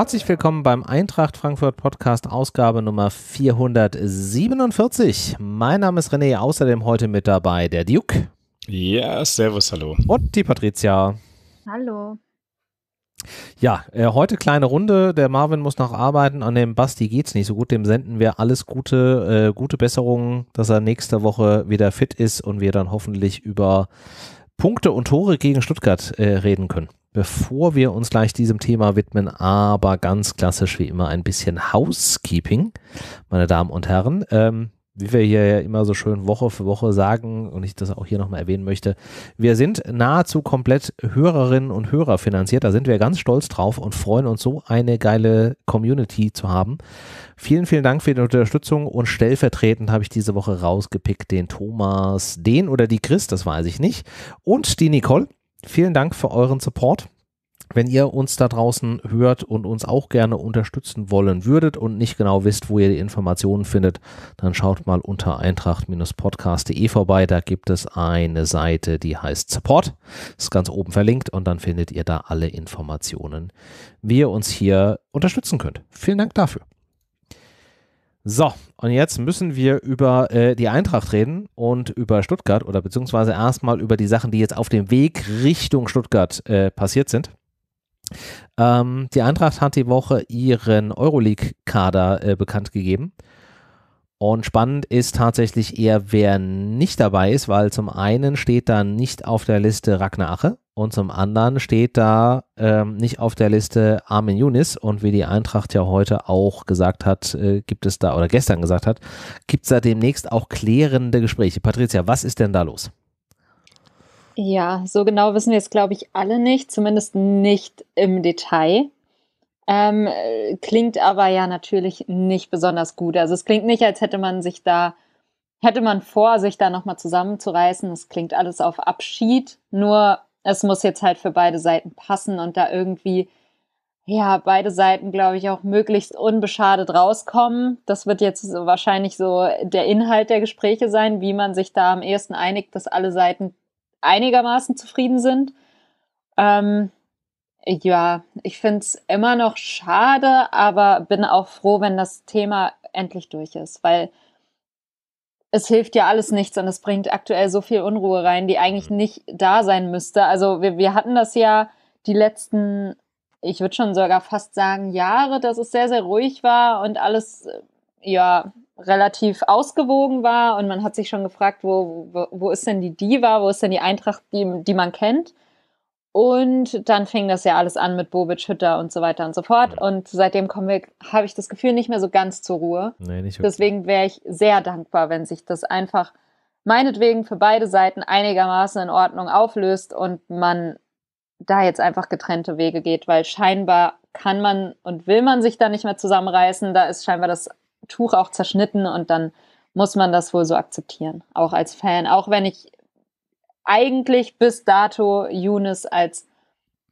Herzlich willkommen beim Eintracht Frankfurt Podcast, Ausgabe Nummer 447. Mein Name ist René, außerdem heute mit dabei der Duke. Ja, servus, hallo. Und die Patricia. Hallo. Ja, äh, heute kleine Runde. Der Marvin muss noch arbeiten. An dem Basti geht's nicht so gut. Dem senden wir alles Gute, äh, gute Besserungen, dass er nächste Woche wieder fit ist und wir dann hoffentlich über Punkte und Tore gegen Stuttgart äh, reden können bevor wir uns gleich diesem Thema widmen, aber ganz klassisch wie immer ein bisschen Housekeeping, meine Damen und Herren. Ähm, wie wir hier ja immer so schön Woche für Woche sagen und ich das auch hier nochmal erwähnen möchte, wir sind nahezu komplett Hörerinnen und Hörer finanziert. Da sind wir ganz stolz drauf und freuen uns so eine geile Community zu haben. Vielen, vielen Dank für die Unterstützung und stellvertretend habe ich diese Woche rausgepickt den Thomas, den oder die Chris, das weiß ich nicht, und die Nicole vielen Dank für euren Support. Wenn ihr uns da draußen hört und uns auch gerne unterstützen wollen würdet und nicht genau wisst, wo ihr die Informationen findet, dann schaut mal unter eintracht-podcast.de vorbei. Da gibt es eine Seite, die heißt Support. Ist ganz oben verlinkt und dann findet ihr da alle Informationen, wie ihr uns hier unterstützen könnt. Vielen Dank dafür. So, und jetzt müssen wir über äh, die Eintracht reden und über Stuttgart oder beziehungsweise erstmal über die Sachen, die jetzt auf dem Weg Richtung Stuttgart äh, passiert sind. Ähm, die Eintracht hat die Woche ihren Euroleague-Kader äh, bekannt gegeben. Und spannend ist tatsächlich eher, wer nicht dabei ist, weil zum einen steht da nicht auf der Liste Ragnar Ache und zum anderen steht da ähm, nicht auf der Liste Armin Yunis. Und wie die Eintracht ja heute auch gesagt hat, äh, gibt es da, oder gestern gesagt hat, gibt es da demnächst auch klärende Gespräche. Patricia, was ist denn da los? Ja, so genau wissen wir es, glaube ich, alle nicht, zumindest nicht im Detail. Ähm, klingt aber ja natürlich nicht besonders gut. Also es klingt nicht, als hätte man sich da, hätte man vor, sich da nochmal zusammenzureißen. Es klingt alles auf Abschied, nur es muss jetzt halt für beide Seiten passen und da irgendwie, ja, beide Seiten, glaube ich, auch möglichst unbeschadet rauskommen. Das wird jetzt so wahrscheinlich so der Inhalt der Gespräche sein, wie man sich da am ehesten einigt, dass alle Seiten einigermaßen zufrieden sind. Ähm, ja, ich finde es immer noch schade, aber bin auch froh, wenn das Thema endlich durch ist, weil es hilft ja alles nichts und es bringt aktuell so viel Unruhe rein, die eigentlich mhm. nicht da sein müsste. Also wir, wir hatten das ja die letzten, ich würde schon sogar fast sagen, Jahre, dass es sehr, sehr ruhig war und alles äh, ja relativ ausgewogen war und man hat sich schon gefragt, wo, wo, wo ist denn die Diva, wo ist denn die Eintracht, die, die man kennt. Und dann fing das ja alles an mit Bobic, Hütter und so weiter und so fort. Und seitdem habe ich das Gefühl nicht mehr so ganz zur Ruhe. Nee, nicht wirklich. Deswegen wäre ich sehr dankbar, wenn sich das einfach meinetwegen für beide Seiten einigermaßen in Ordnung auflöst und man da jetzt einfach getrennte Wege geht, weil scheinbar kann man und will man sich da nicht mehr zusammenreißen. Da ist scheinbar das Tuch auch zerschnitten und dann muss man das wohl so akzeptieren, auch als Fan. Auch wenn ich eigentlich bis dato Younes als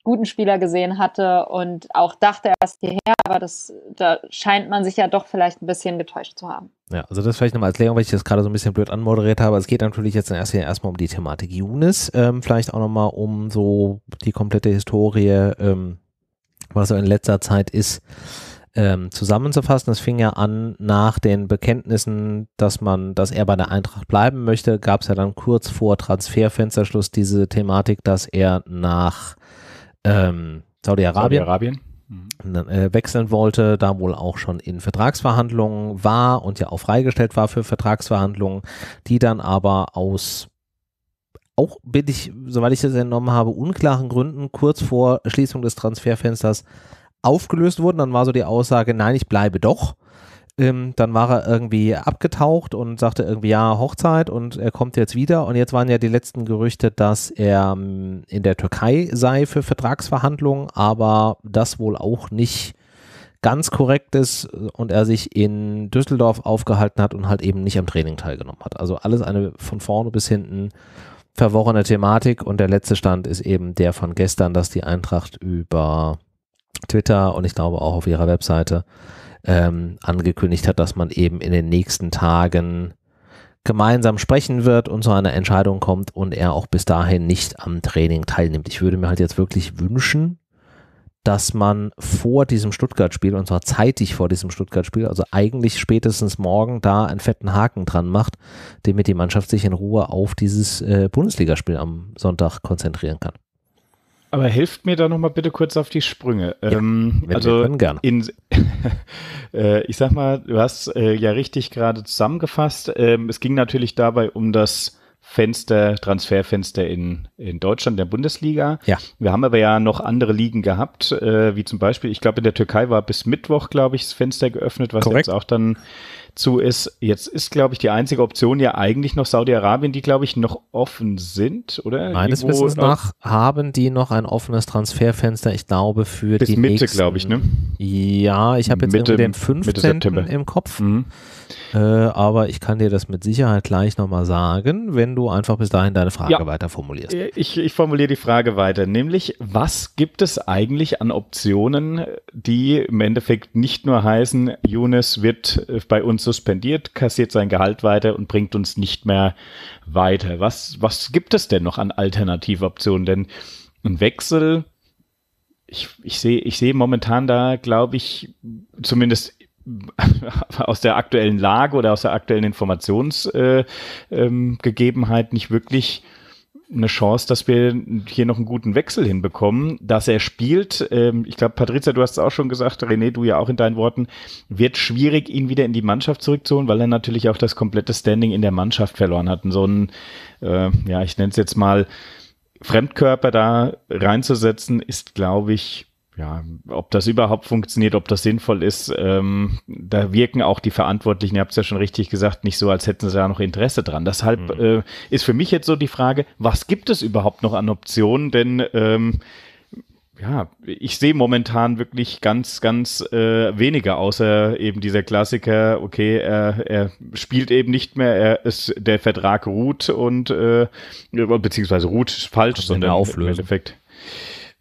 guten Spieler gesehen hatte und auch dachte erst hierher, aber das, da scheint man sich ja doch vielleicht ein bisschen getäuscht zu haben. Ja, also das vielleicht nochmal als Erklärung, weil ich das gerade so ein bisschen blöd anmoderiert habe. Es geht natürlich jetzt in erstmal um die Thematik Younes, ähm, vielleicht auch nochmal um so die komplette Historie, ähm, was so in letzter Zeit ist ähm, zusammenzufassen. Das fing ja an nach den Bekenntnissen, dass man, dass er bei der Eintracht bleiben möchte, gab es ja dann kurz vor Transferfensterschluss diese Thematik, dass er nach ähm, Saudi-Arabien Saudi mhm. äh, wechseln wollte, da wohl auch schon in Vertragsverhandlungen war und ja auch freigestellt war für Vertragsverhandlungen, die dann aber aus auch bin ich, soweit ich das entnommen habe, unklaren Gründen kurz vor Schließung des Transferfensters aufgelöst wurden. Dann war so die Aussage, nein, ich bleibe doch. Ähm, dann war er irgendwie abgetaucht und sagte irgendwie, ja, Hochzeit und er kommt jetzt wieder. Und jetzt waren ja die letzten Gerüchte, dass er ähm, in der Türkei sei für Vertragsverhandlungen, aber das wohl auch nicht ganz korrekt ist und er sich in Düsseldorf aufgehalten hat und halt eben nicht am Training teilgenommen hat. Also alles eine von vorne bis hinten verworrene Thematik und der letzte Stand ist eben der von gestern, dass die Eintracht über Twitter und ich glaube auch auf ihrer Webseite ähm, angekündigt hat, dass man eben in den nächsten Tagen gemeinsam sprechen wird und zu einer Entscheidung kommt und er auch bis dahin nicht am Training teilnimmt. Ich würde mir halt jetzt wirklich wünschen, dass man vor diesem Stuttgart-Spiel, und zwar zeitig vor diesem Stuttgart-Spiel, also eigentlich spätestens morgen da einen fetten Haken dran macht, damit die Mannschaft sich in Ruhe auf dieses äh, Bundesligaspiel am Sonntag konzentrieren kann. Aber helft mir da nochmal bitte kurz auf die Sprünge. Ja, ähm, also können, in, äh, ich sag mal, du hast äh, ja richtig gerade zusammengefasst. Ähm, es ging natürlich dabei um das Fenster, Transferfenster in, in Deutschland, der Bundesliga. Ja. Wir haben aber ja noch andere Ligen gehabt, äh, wie zum Beispiel, ich glaube, in der Türkei war bis Mittwoch, glaube ich, das Fenster geöffnet, was Korrekt. jetzt auch dann zu ist, jetzt ist, glaube ich, die einzige Option ja eigentlich noch Saudi-Arabien, die, glaube ich, noch offen sind, oder? Meines Irgendwo Wissens nach haben die noch ein offenes Transferfenster, ich glaube, für Bis die Mitte, Mitte, glaube ich, ne? Ja, ich habe jetzt Mitte, den 15. Mitte September. im Kopf. Mhm. Äh, aber ich kann dir das mit Sicherheit gleich nochmal sagen, wenn du einfach bis dahin deine Frage ja. weiter formulierst. Äh, ich, ich formuliere die Frage weiter, nämlich was gibt es eigentlich an Optionen, die im Endeffekt nicht nur heißen, Younes wird äh, bei uns suspendiert, kassiert sein Gehalt weiter und bringt uns nicht mehr weiter. Was, was gibt es denn noch an Alternativoptionen? Denn ein Wechsel, ich, ich sehe ich seh momentan da, glaube ich, zumindest aus der aktuellen Lage oder aus der aktuellen Informationsgegebenheit äh, ähm, nicht wirklich eine Chance, dass wir hier noch einen guten Wechsel hinbekommen, dass er spielt. Ähm, ich glaube, Patrizia, du hast es auch schon gesagt, René, du ja auch in deinen Worten, wird schwierig, ihn wieder in die Mannschaft zurückzuholen, weil er natürlich auch das komplette Standing in der Mannschaft verloren hat. Und so ein, äh, ja, ich nenne es jetzt mal Fremdkörper da reinzusetzen, ist, glaube ich, ja, ob das überhaupt funktioniert, ob das sinnvoll ist, ähm, da wirken auch die Verantwortlichen, ihr habt es ja schon richtig gesagt, nicht so, als hätten sie da noch Interesse dran. Deshalb mhm. äh, ist für mich jetzt so die Frage, was gibt es überhaupt noch an Optionen? Denn ähm, ja, ich sehe momentan wirklich ganz, ganz äh, weniger, außer eben dieser Klassiker, okay, er, er spielt eben nicht mehr, er ist, der Vertrag ruht und äh, beziehungsweise ruht falsch, sondern im Endeffekt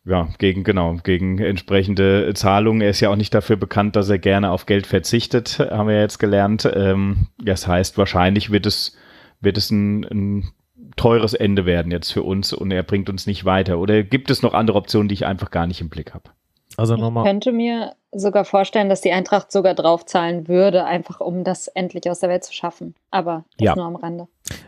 ja, gegen, genau, gegen entsprechende Zahlungen. Er ist ja auch nicht dafür bekannt, dass er gerne auf Geld verzichtet, haben wir jetzt gelernt. Ähm, das heißt, wahrscheinlich wird es, wird es ein, ein teures Ende werden jetzt für uns und er bringt uns nicht weiter. Oder gibt es noch andere Optionen, die ich einfach gar nicht im Blick habe? Also nochmal. Ich könnte mir sogar vorstellen, dass die Eintracht sogar draufzahlen würde, einfach um das endlich aus der Welt zu schaffen. Aber das ja. nur am Rande.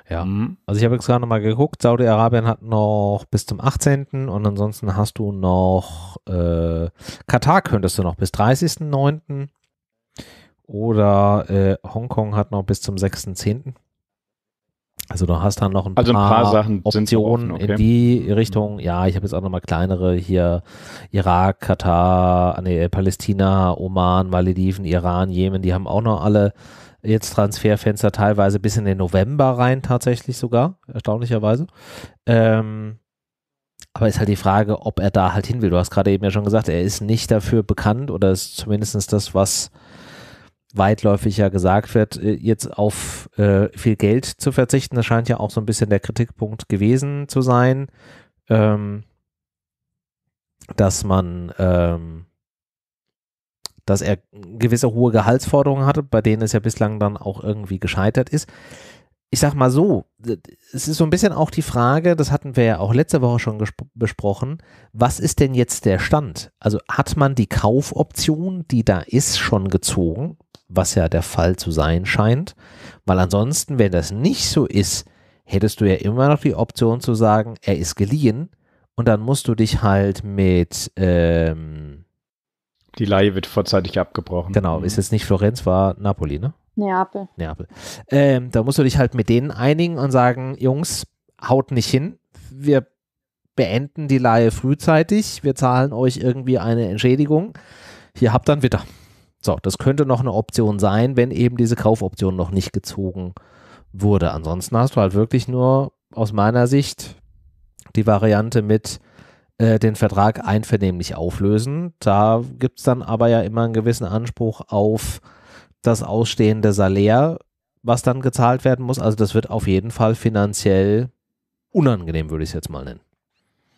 Ja. Mhm. Also ich habe jetzt gerade nochmal geguckt, Saudi-Arabien hat noch bis zum 18. und ansonsten hast du noch äh, Katar könntest du noch bis 30.09. Oder äh, Hongkong hat noch bis zum 6.10. Also du hast dann noch ein, also paar, ein paar Sachen Optionen offen, okay. in die mhm. Richtung. Ja, ich habe jetzt auch nochmal kleinere hier. Irak, Katar, ah, nee, Palästina, Oman, Malediven, Iran, Jemen, die haben auch noch alle jetzt Transferfenster teilweise bis in den November rein tatsächlich sogar, erstaunlicherweise. Ähm, aber ist halt die Frage, ob er da halt hin will. Du hast gerade eben ja schon gesagt, er ist nicht dafür bekannt oder ist zumindest das, was weitläufig ja gesagt wird, äh, jetzt auf äh, viel Geld zu verzichten. Das scheint ja auch so ein bisschen der Kritikpunkt gewesen zu sein, ähm, dass man ähm, dass er gewisse hohe Gehaltsforderungen hatte, bei denen es ja bislang dann auch irgendwie gescheitert ist. Ich sag mal so, es ist so ein bisschen auch die Frage, das hatten wir ja auch letzte Woche schon besprochen, was ist denn jetzt der Stand? Also hat man die Kaufoption, die da ist, schon gezogen, was ja der Fall zu sein scheint? Weil ansonsten, wenn das nicht so ist, hättest du ja immer noch die Option zu sagen, er ist geliehen und dann musst du dich halt mit ähm, die Laie wird vorzeitig abgebrochen. Genau, mhm. ist jetzt nicht Florenz, war Napoli, ne? Neapel. Neapel. Ähm, da musst du dich halt mit denen einigen und sagen, Jungs, haut nicht hin. Wir beenden die Laie frühzeitig. Wir zahlen euch irgendwie eine Entschädigung. Hier habt dann Witter. So, das könnte noch eine Option sein, wenn eben diese Kaufoption noch nicht gezogen wurde. Ansonsten hast du halt wirklich nur aus meiner Sicht die Variante mit, äh, den Vertrag einvernehmlich auflösen. Da gibt es dann aber ja immer einen gewissen Anspruch auf das ausstehende Salär, was dann gezahlt werden muss. Also das wird auf jeden Fall finanziell unangenehm, würde ich es jetzt mal nennen.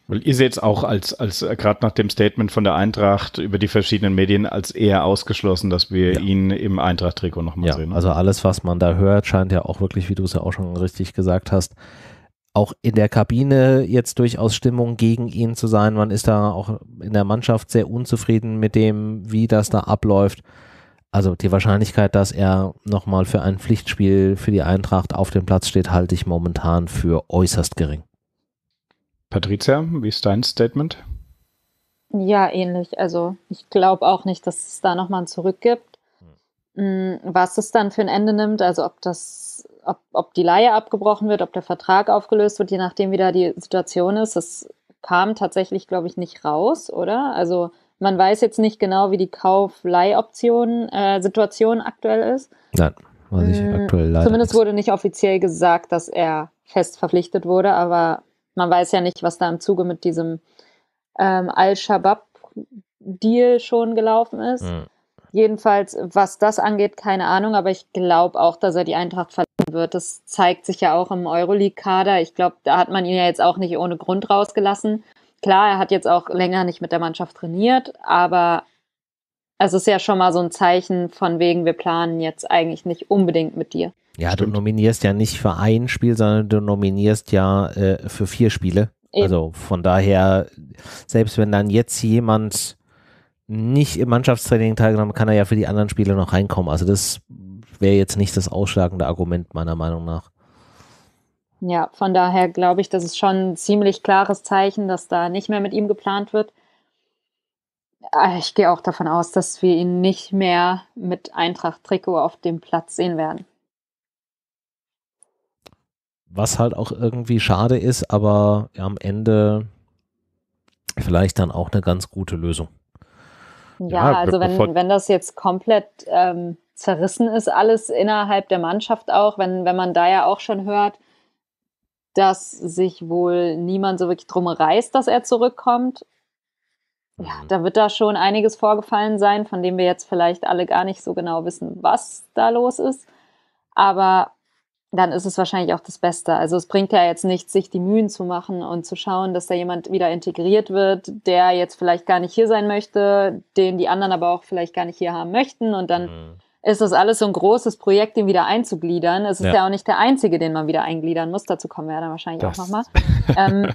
Weil ihr seht es auch als, als äh, gerade nach dem Statement von der Eintracht über die verschiedenen Medien als eher ausgeschlossen, dass wir ja. ihn im Eintracht-Trikot nochmal ja, sehen. Also alles, was man da hört, scheint ja auch wirklich, wie du es ja auch schon richtig gesagt hast, auch in der Kabine jetzt durchaus Stimmung gegen ihn zu sein. Man ist da auch in der Mannschaft sehr unzufrieden mit dem, wie das da abläuft. Also die Wahrscheinlichkeit, dass er nochmal für ein Pflichtspiel für die Eintracht auf dem Platz steht, halte ich momentan für äußerst gering. Patricia, wie ist dein Statement? Ja, ähnlich. Also ich glaube auch nicht, dass es da nochmal ein Zurück gibt. Hm. Hm, was es dann für ein Ende nimmt, also ob das ob, ob die Laie abgebrochen wird, ob der Vertrag aufgelöst wird, je nachdem, wie da die Situation ist, das kam tatsächlich, glaube ich, nicht raus, oder? Also man weiß jetzt nicht genau, wie die Kauf-Leihoption äh, Situation aktuell ist. Nein, weiß ich hm, aktuell leider. Zumindest wurde nicht offiziell gesagt, dass er fest verpflichtet wurde, aber man weiß ja nicht, was da im Zuge mit diesem ähm, Al-Shabaab-Deal schon gelaufen ist. Mhm. Jedenfalls, was das angeht, keine Ahnung, aber ich glaube auch, dass er die Eintracht verlassen wird. Das zeigt sich ja auch im Euroleague-Kader. Ich glaube, da hat man ihn ja jetzt auch nicht ohne Grund rausgelassen. Klar, er hat jetzt auch länger nicht mit der Mannschaft trainiert, aber es ist ja schon mal so ein Zeichen von wegen, wir planen jetzt eigentlich nicht unbedingt mit dir. Ja, Stimmt. du nominierst ja nicht für ein Spiel, sondern du nominierst ja äh, für vier Spiele. Eben. Also von daher, selbst wenn dann jetzt jemand nicht im Mannschaftstraining teilgenommen, kann er ja für die anderen Spiele noch reinkommen. Also das wäre jetzt nicht das ausschlagende Argument meiner Meinung nach. Ja, von daher glaube ich, das ist schon ein ziemlich klares Zeichen, dass da nicht mehr mit ihm geplant wird. Äh, ich gehe auch davon aus, dass wir ihn nicht mehr mit Eintracht-Trikot auf dem Platz sehen werden. Was halt auch irgendwie schade ist, aber am Ende vielleicht dann auch eine ganz gute Lösung. Ja, also wenn, wenn das jetzt komplett ähm, zerrissen ist, alles innerhalb der Mannschaft auch, wenn, wenn man da ja auch schon hört, dass sich wohl niemand so wirklich drum reißt, dass er zurückkommt. Ja, mhm. da wird da schon einiges vorgefallen sein, von dem wir jetzt vielleicht alle gar nicht so genau wissen, was da los ist. Aber dann ist es wahrscheinlich auch das Beste. Also es bringt ja jetzt nichts, sich die Mühen zu machen und zu schauen, dass da jemand wieder integriert wird, der jetzt vielleicht gar nicht hier sein möchte, den die anderen aber auch vielleicht gar nicht hier haben möchten. Und dann mhm. ist das alles so ein großes Projekt, den wieder einzugliedern. Es ist ja. ja. auch nicht der einzige, den man wieder eingliedern muss. Dazu kommen wir ja dann wahrscheinlich das. auch nochmal. Ähm,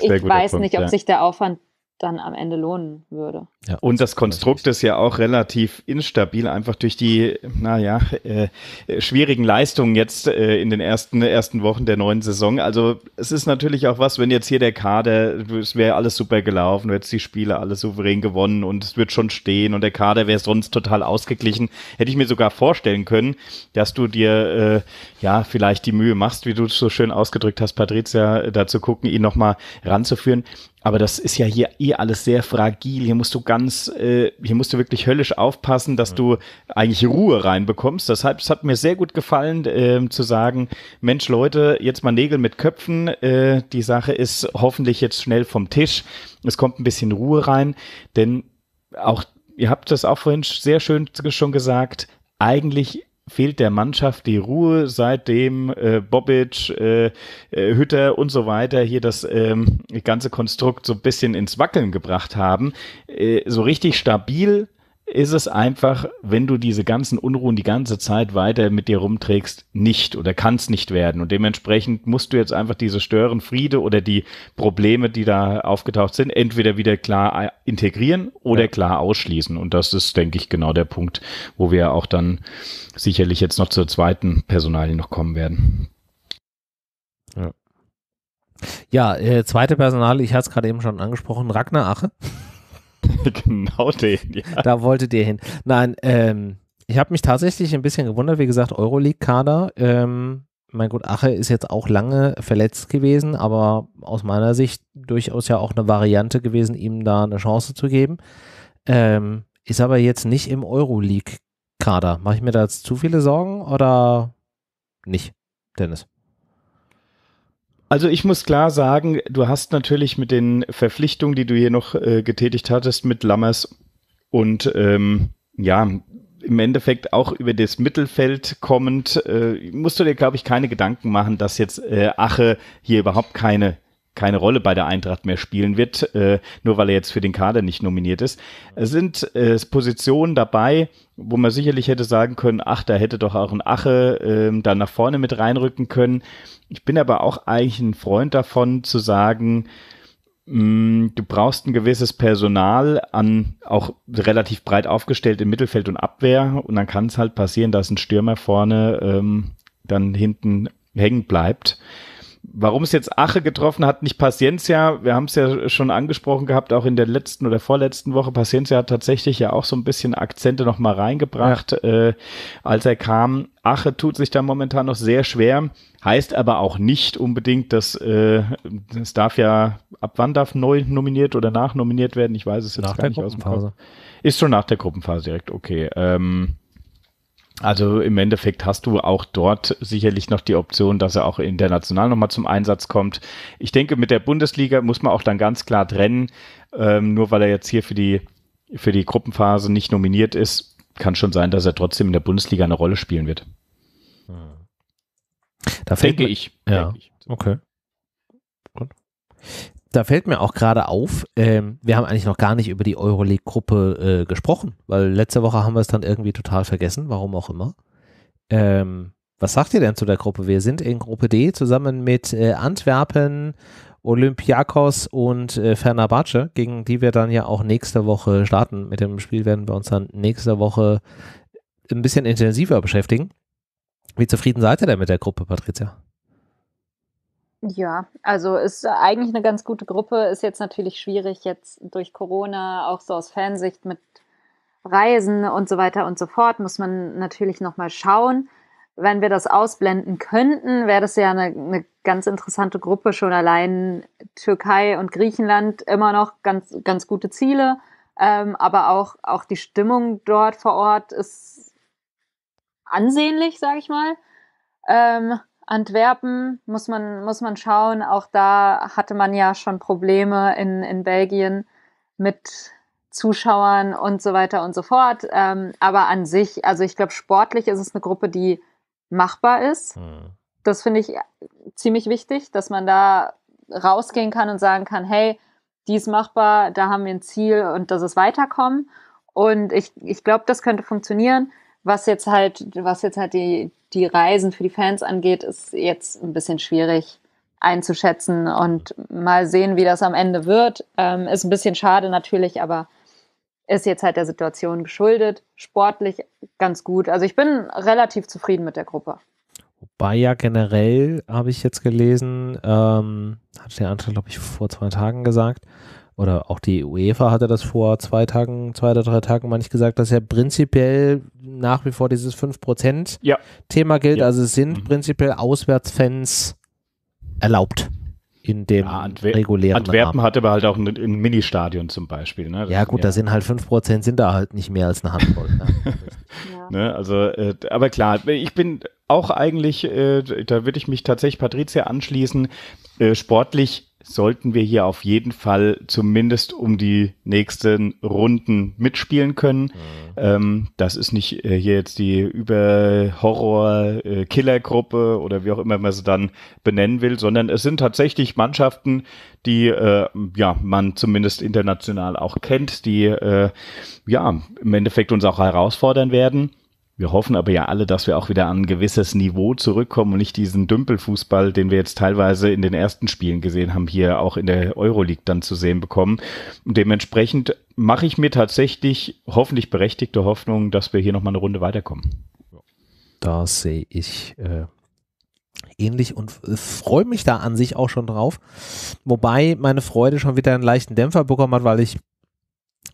ich weiß Punkt, nicht, ob ja. sich der Aufwand dann am Ende lohnen würde. Ja, und das, das Konstrukt ist ja auch relativ instabil, einfach durch die, naja, äh, schwierigen Leistungen jetzt äh, in den ersten, ersten Wochen der neuen Saison. Also es ist natürlich auch was, wenn jetzt hier der Kader, es wäre alles super gelaufen, du hättest die Spiele alle souverän gewonnen und es wird schon stehen und der Kader wäre sonst total ausgeglichen. Hätte ich mir sogar vorstellen können, dass du dir äh, ja vielleicht die Mühe machst, wie du es so schön ausgedrückt hast, Patricia, da zu gucken, ihn nochmal ranzuführen. Aber das ist ja hier eh alles sehr fragil. Hier musst du ganz, äh, hier musst du wirklich höllisch aufpassen, dass du eigentlich Ruhe reinbekommst. Deshalb, es hat mir sehr gut gefallen, äh, zu sagen, Mensch, Leute, jetzt mal Nägel mit Köpfen. Äh, die Sache ist hoffentlich jetzt schnell vom Tisch. Es kommt ein bisschen Ruhe rein, denn auch, ihr habt das auch vorhin sehr schön schon gesagt, eigentlich fehlt der Mannschaft die Ruhe, seitdem äh, Bobic, äh, äh, Hütter und so weiter hier das ähm, ganze Konstrukt so ein bisschen ins Wackeln gebracht haben. Äh, so richtig stabil ist es einfach, wenn du diese ganzen Unruhen die ganze Zeit weiter mit dir rumträgst, nicht oder kann es nicht werden. Und dementsprechend musst du jetzt einfach diese Störenfriede oder die Probleme, die da aufgetaucht sind, entweder wieder klar äh, integrieren oder ja. klar ausschließen. Und das ist, denke ich, genau der Punkt, wo wir auch dann sicherlich jetzt noch zur zweiten Personalie noch kommen werden. Ja, ja äh, zweite Personalie, ich hatte es gerade eben schon angesprochen, Ragnar Ache. genau den, ja. Da wolltet ihr hin. Nein, ähm, ich habe mich tatsächlich ein bisschen gewundert, wie gesagt, Euroleague-Kader. Ähm, mein Gott, Ache ist jetzt auch lange verletzt gewesen, aber aus meiner Sicht durchaus ja auch eine Variante gewesen, ihm da eine Chance zu geben. Ähm, ist aber jetzt nicht im Euroleague-Kader. Mache ich mir da jetzt zu viele Sorgen oder nicht, Dennis? Also ich muss klar sagen, du hast natürlich mit den Verpflichtungen, die du hier noch äh, getätigt hattest, mit Lammers und ähm, ja, im Endeffekt auch über das Mittelfeld kommend, äh, musst du dir, glaube ich, keine Gedanken machen, dass jetzt äh, Ache hier überhaupt keine keine Rolle bei der Eintracht mehr spielen wird, äh, nur weil er jetzt für den Kader nicht nominiert ist. Es sind äh, Positionen dabei, wo man sicherlich hätte sagen können, ach, da hätte doch auch ein Ache äh, da nach vorne mit reinrücken können. Ich bin aber auch eigentlich ein Freund davon zu sagen, mm, Du brauchst ein gewisses Personal an auch relativ breit aufgestellt im Mittelfeld und Abwehr und dann kann es halt passieren, dass ein Stürmer vorne ähm, dann hinten hängen bleibt. Warum es jetzt Ache getroffen hat, nicht Paciencia, wir haben es ja schon angesprochen gehabt, auch in der letzten oder vorletzten Woche. Paciencia hat tatsächlich ja auch so ein bisschen Akzente nochmal reingebracht, ja. äh, als er kam. Ache tut sich da momentan noch sehr schwer, heißt aber auch nicht unbedingt, dass äh, es darf ja, ab wann darf neu nominiert oder nachnominiert werden? Ich weiß es jetzt nach gar nicht aus dem Kopf. Ist schon nach der Gruppenphase direkt, okay. Ähm, also im Endeffekt hast du auch dort sicherlich noch die Option, dass er auch international nochmal zum Einsatz kommt. Ich denke, mit der Bundesliga muss man auch dann ganz klar trennen. Ähm, nur weil er jetzt hier für die, für die Gruppenphase nicht nominiert ist, kann schon sein, dass er trotzdem in der Bundesliga eine Rolle spielen wird. Da denke ich. Ja, denke ich. okay. Gut da fällt mir auch gerade auf, ähm, wir haben eigentlich noch gar nicht über die Euroleague-Gruppe äh, gesprochen, weil letzte Woche haben wir es dann irgendwie total vergessen, warum auch immer. Ähm, was sagt ihr denn zu der Gruppe? Wir sind in Gruppe D zusammen mit äh, Antwerpen, Olympiakos und äh, Fernabace, gegen die wir dann ja auch nächste Woche starten. Mit dem Spiel werden wir uns dann nächste Woche ein bisschen intensiver beschäftigen. Wie zufrieden seid ihr denn mit der Gruppe, Patricia? Ja, also ist eigentlich eine ganz gute Gruppe. Ist jetzt natürlich schwierig, jetzt durch Corona, auch so aus Fansicht mit Reisen und so weiter und so fort, muss man natürlich nochmal schauen. Wenn wir das ausblenden könnten, wäre das ja eine, eine, ganz interessante Gruppe, schon allein Türkei und Griechenland immer noch ganz, ganz gute Ziele. Ähm, aber auch, auch die Stimmung dort vor Ort ist ansehnlich, sage ich mal. Ähm, Antwerpen muss man, muss man schauen. Auch da hatte man ja schon Probleme in, in Belgien mit Zuschauern und so weiter und so fort. Ähm, aber an sich, also ich glaube, sportlich ist es eine Gruppe, die machbar ist. Mhm. Das finde ich ziemlich wichtig, dass man da rausgehen kann und sagen kann, hey, die ist machbar, da haben wir ein Ziel und das ist weiterkommen. Und ich, ich glaube, das könnte funktionieren. Was jetzt halt, was jetzt halt die, die Reisen für die Fans angeht, ist jetzt ein bisschen schwierig einzuschätzen und mal sehen, wie das am Ende wird. Ähm, ist ein bisschen schade natürlich, aber ist jetzt halt der Situation geschuldet. Sportlich ganz gut. Also ich bin relativ zufrieden mit der Gruppe. Wobei ja generell habe ich jetzt gelesen, ähm, hatte der Antrag, glaube ich, vor zwei Tagen gesagt, oder auch die UEFA hatte das vor zwei Tagen, zwei oder drei Tagen manch gesagt, dass ja prinzipiell nach wie vor dieses 5%-Thema ja. gilt. Ja. Also es sind mhm. prinzipiell Auswärtsfans erlaubt in dem ja, Antwer regulären Antwerpen Rahmen. hat aber halt auch ein, ein Ministadion zum Beispiel. Ne? Ja gut, ja. da sind halt 5% sind da halt nicht mehr als eine Handvoll. ne? ja. ne? Also, äh, aber klar, ich bin auch eigentlich, äh, da würde ich mich tatsächlich Patricia anschließen, äh, sportlich sollten wir hier auf jeden Fall zumindest um die nächsten Runden mitspielen können. Mhm. Ähm, das ist nicht äh, hier jetzt die Über-Horror-Killer-Gruppe oder wie auch immer man sie dann benennen will, sondern es sind tatsächlich Mannschaften, die äh, ja, man zumindest international auch kennt, die äh, ja im Endeffekt uns auch herausfordern werden. Wir hoffen aber ja alle, dass wir auch wieder an ein gewisses Niveau zurückkommen und nicht diesen Dümpelfußball, den wir jetzt teilweise in den ersten Spielen gesehen haben, hier auch in der Euroleague dann zu sehen bekommen. Und dementsprechend mache ich mir tatsächlich hoffentlich berechtigte Hoffnung, dass wir hier nochmal eine Runde weiterkommen. Da sehe ich äh, ähnlich und äh, freue mich da an sich auch schon drauf. Wobei meine Freude schon wieder einen leichten Dämpfer bekommen hat, weil ich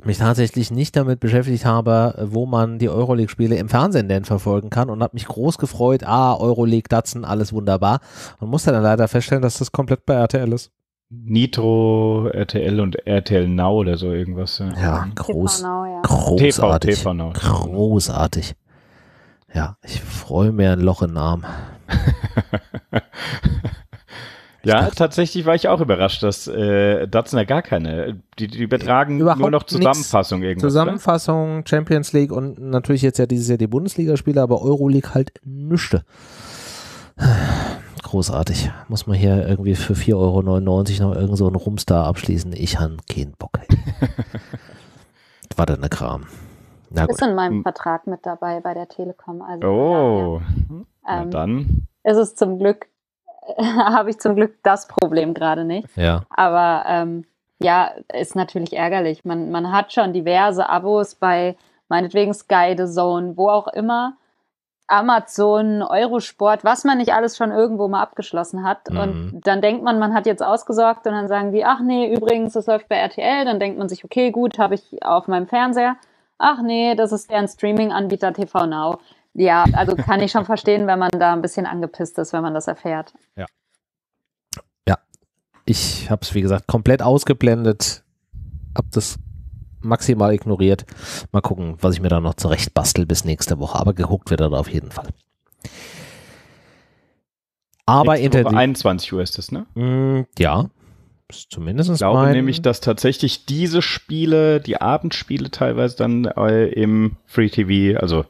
mich tatsächlich nicht damit beschäftigt habe, wo man die Euroleague-Spiele im Fernsehen denn verfolgen kann und habe mich groß gefreut, ah, Euroleague, Datsen, alles wunderbar. Und musste dann leider feststellen, dass das komplett bei RTL ist. Nitro, RTL und RTL Now oder so irgendwas. Ja, ja groß, Now, ja. großartig. TV, TV Now. Großartig. Ja, ich freue mir ein Loch im Arm. Ja, dachte, tatsächlich war ich auch überrascht, dass äh, ja gar keine. Die, die übertragen nur noch Zusammenfassung irgendwie. Zusammenfassung, oder? Champions League und natürlich jetzt ja dieses Jahr die Bundesligaspiele, aber Euroleague halt nüchte. Großartig. Muss man hier irgendwie für 4,99 Euro noch irgend so einen Rumstar abschließen? Ich habe keinen Bock. war dann der Kram. Na gut. Ist in meinem hm. Vertrag mit dabei bei der Telekom. Also oh, ja, ja. Ähm, Na dann. Ist es zum Glück habe ich zum Glück das Problem gerade nicht. Ja. Aber ähm, ja, ist natürlich ärgerlich. Man, man hat schon diverse Abos bei meinetwegen Sky, The Zone, wo auch immer. Amazon, Eurosport, was man nicht alles schon irgendwo mal abgeschlossen hat. Mhm. Und dann denkt man, man hat jetzt ausgesorgt und dann sagen die, ach nee, übrigens, das läuft bei RTL. Dann denkt man sich, okay, gut, habe ich auf meinem Fernseher. Ach nee, das ist deren Streaming-Anbieter TV Now. Ja, also kann ich schon verstehen, wenn man da ein bisschen angepisst ist, wenn man das erfährt. Ja. Ja. Ich habe es, wie gesagt, komplett ausgeblendet, Hab das maximal ignoriert. Mal gucken, was ich mir da noch zurecht bastel bis nächste Woche. Aber gehuckt wird er da auf jeden Fall. Aber Nächste Woche 21 Uhr ist es, ne? Mm, ja. Ist zumindest ich glaube mein... nämlich, dass tatsächlich diese Spiele, die Abendspiele teilweise dann äh, im Free TV, also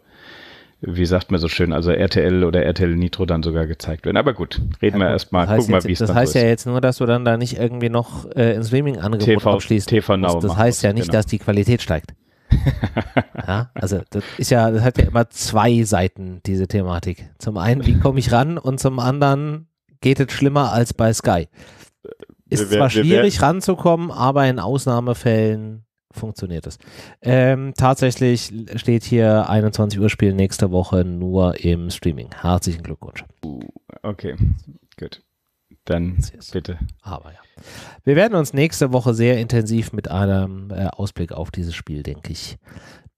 wie sagt man so schön, also RTL oder RTL Nitro dann sogar gezeigt werden. Aber gut, reden ja, wir erstmal, gucken wir, wie es dann Das heißt so ja jetzt nur, dass du dann da nicht irgendwie noch äh, ein Streaming-Angebot TV, abschließt. TV Now das heißt ja nicht, genau. dass die Qualität steigt. ja, also das ist ja, das hat ja immer zwei Seiten, diese Thematik. Zum einen, wie komme ich ran und zum anderen geht es schlimmer als bei Sky. Äh, ist wir, zwar wir, schwierig wir, ranzukommen, aber in Ausnahmefällen funktioniert es. Ähm, tatsächlich steht hier 21 Uhr Spiel nächste Woche nur im Streaming. Herzlichen Glückwunsch. Uh, okay, gut. Dann bitte. Aber ja. Wir werden uns nächste Woche sehr intensiv mit einem äh, Ausblick auf dieses Spiel, denke ich,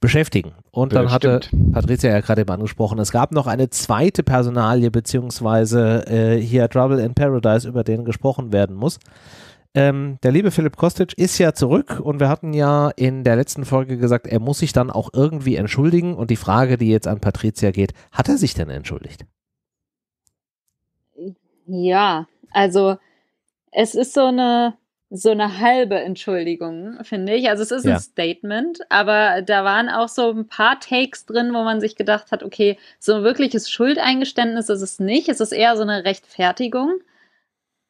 beschäftigen. Und dann hatte Stimmt. Patricia ja gerade eben angesprochen, es gab noch eine zweite Personalie, beziehungsweise äh, hier Trouble in Paradise, über den gesprochen werden muss. Ähm, der liebe Philipp Kostic ist ja zurück und wir hatten ja in der letzten Folge gesagt, er muss sich dann auch irgendwie entschuldigen. Und die Frage, die jetzt an Patricia geht, hat er sich denn entschuldigt? Ja, also es ist so eine so eine halbe Entschuldigung, finde ich. Also es ist ja. ein Statement, aber da waren auch so ein paar Takes drin, wo man sich gedacht hat, okay, so ein wirkliches Schuldeingeständnis ist es nicht, es ist eher so eine Rechtfertigung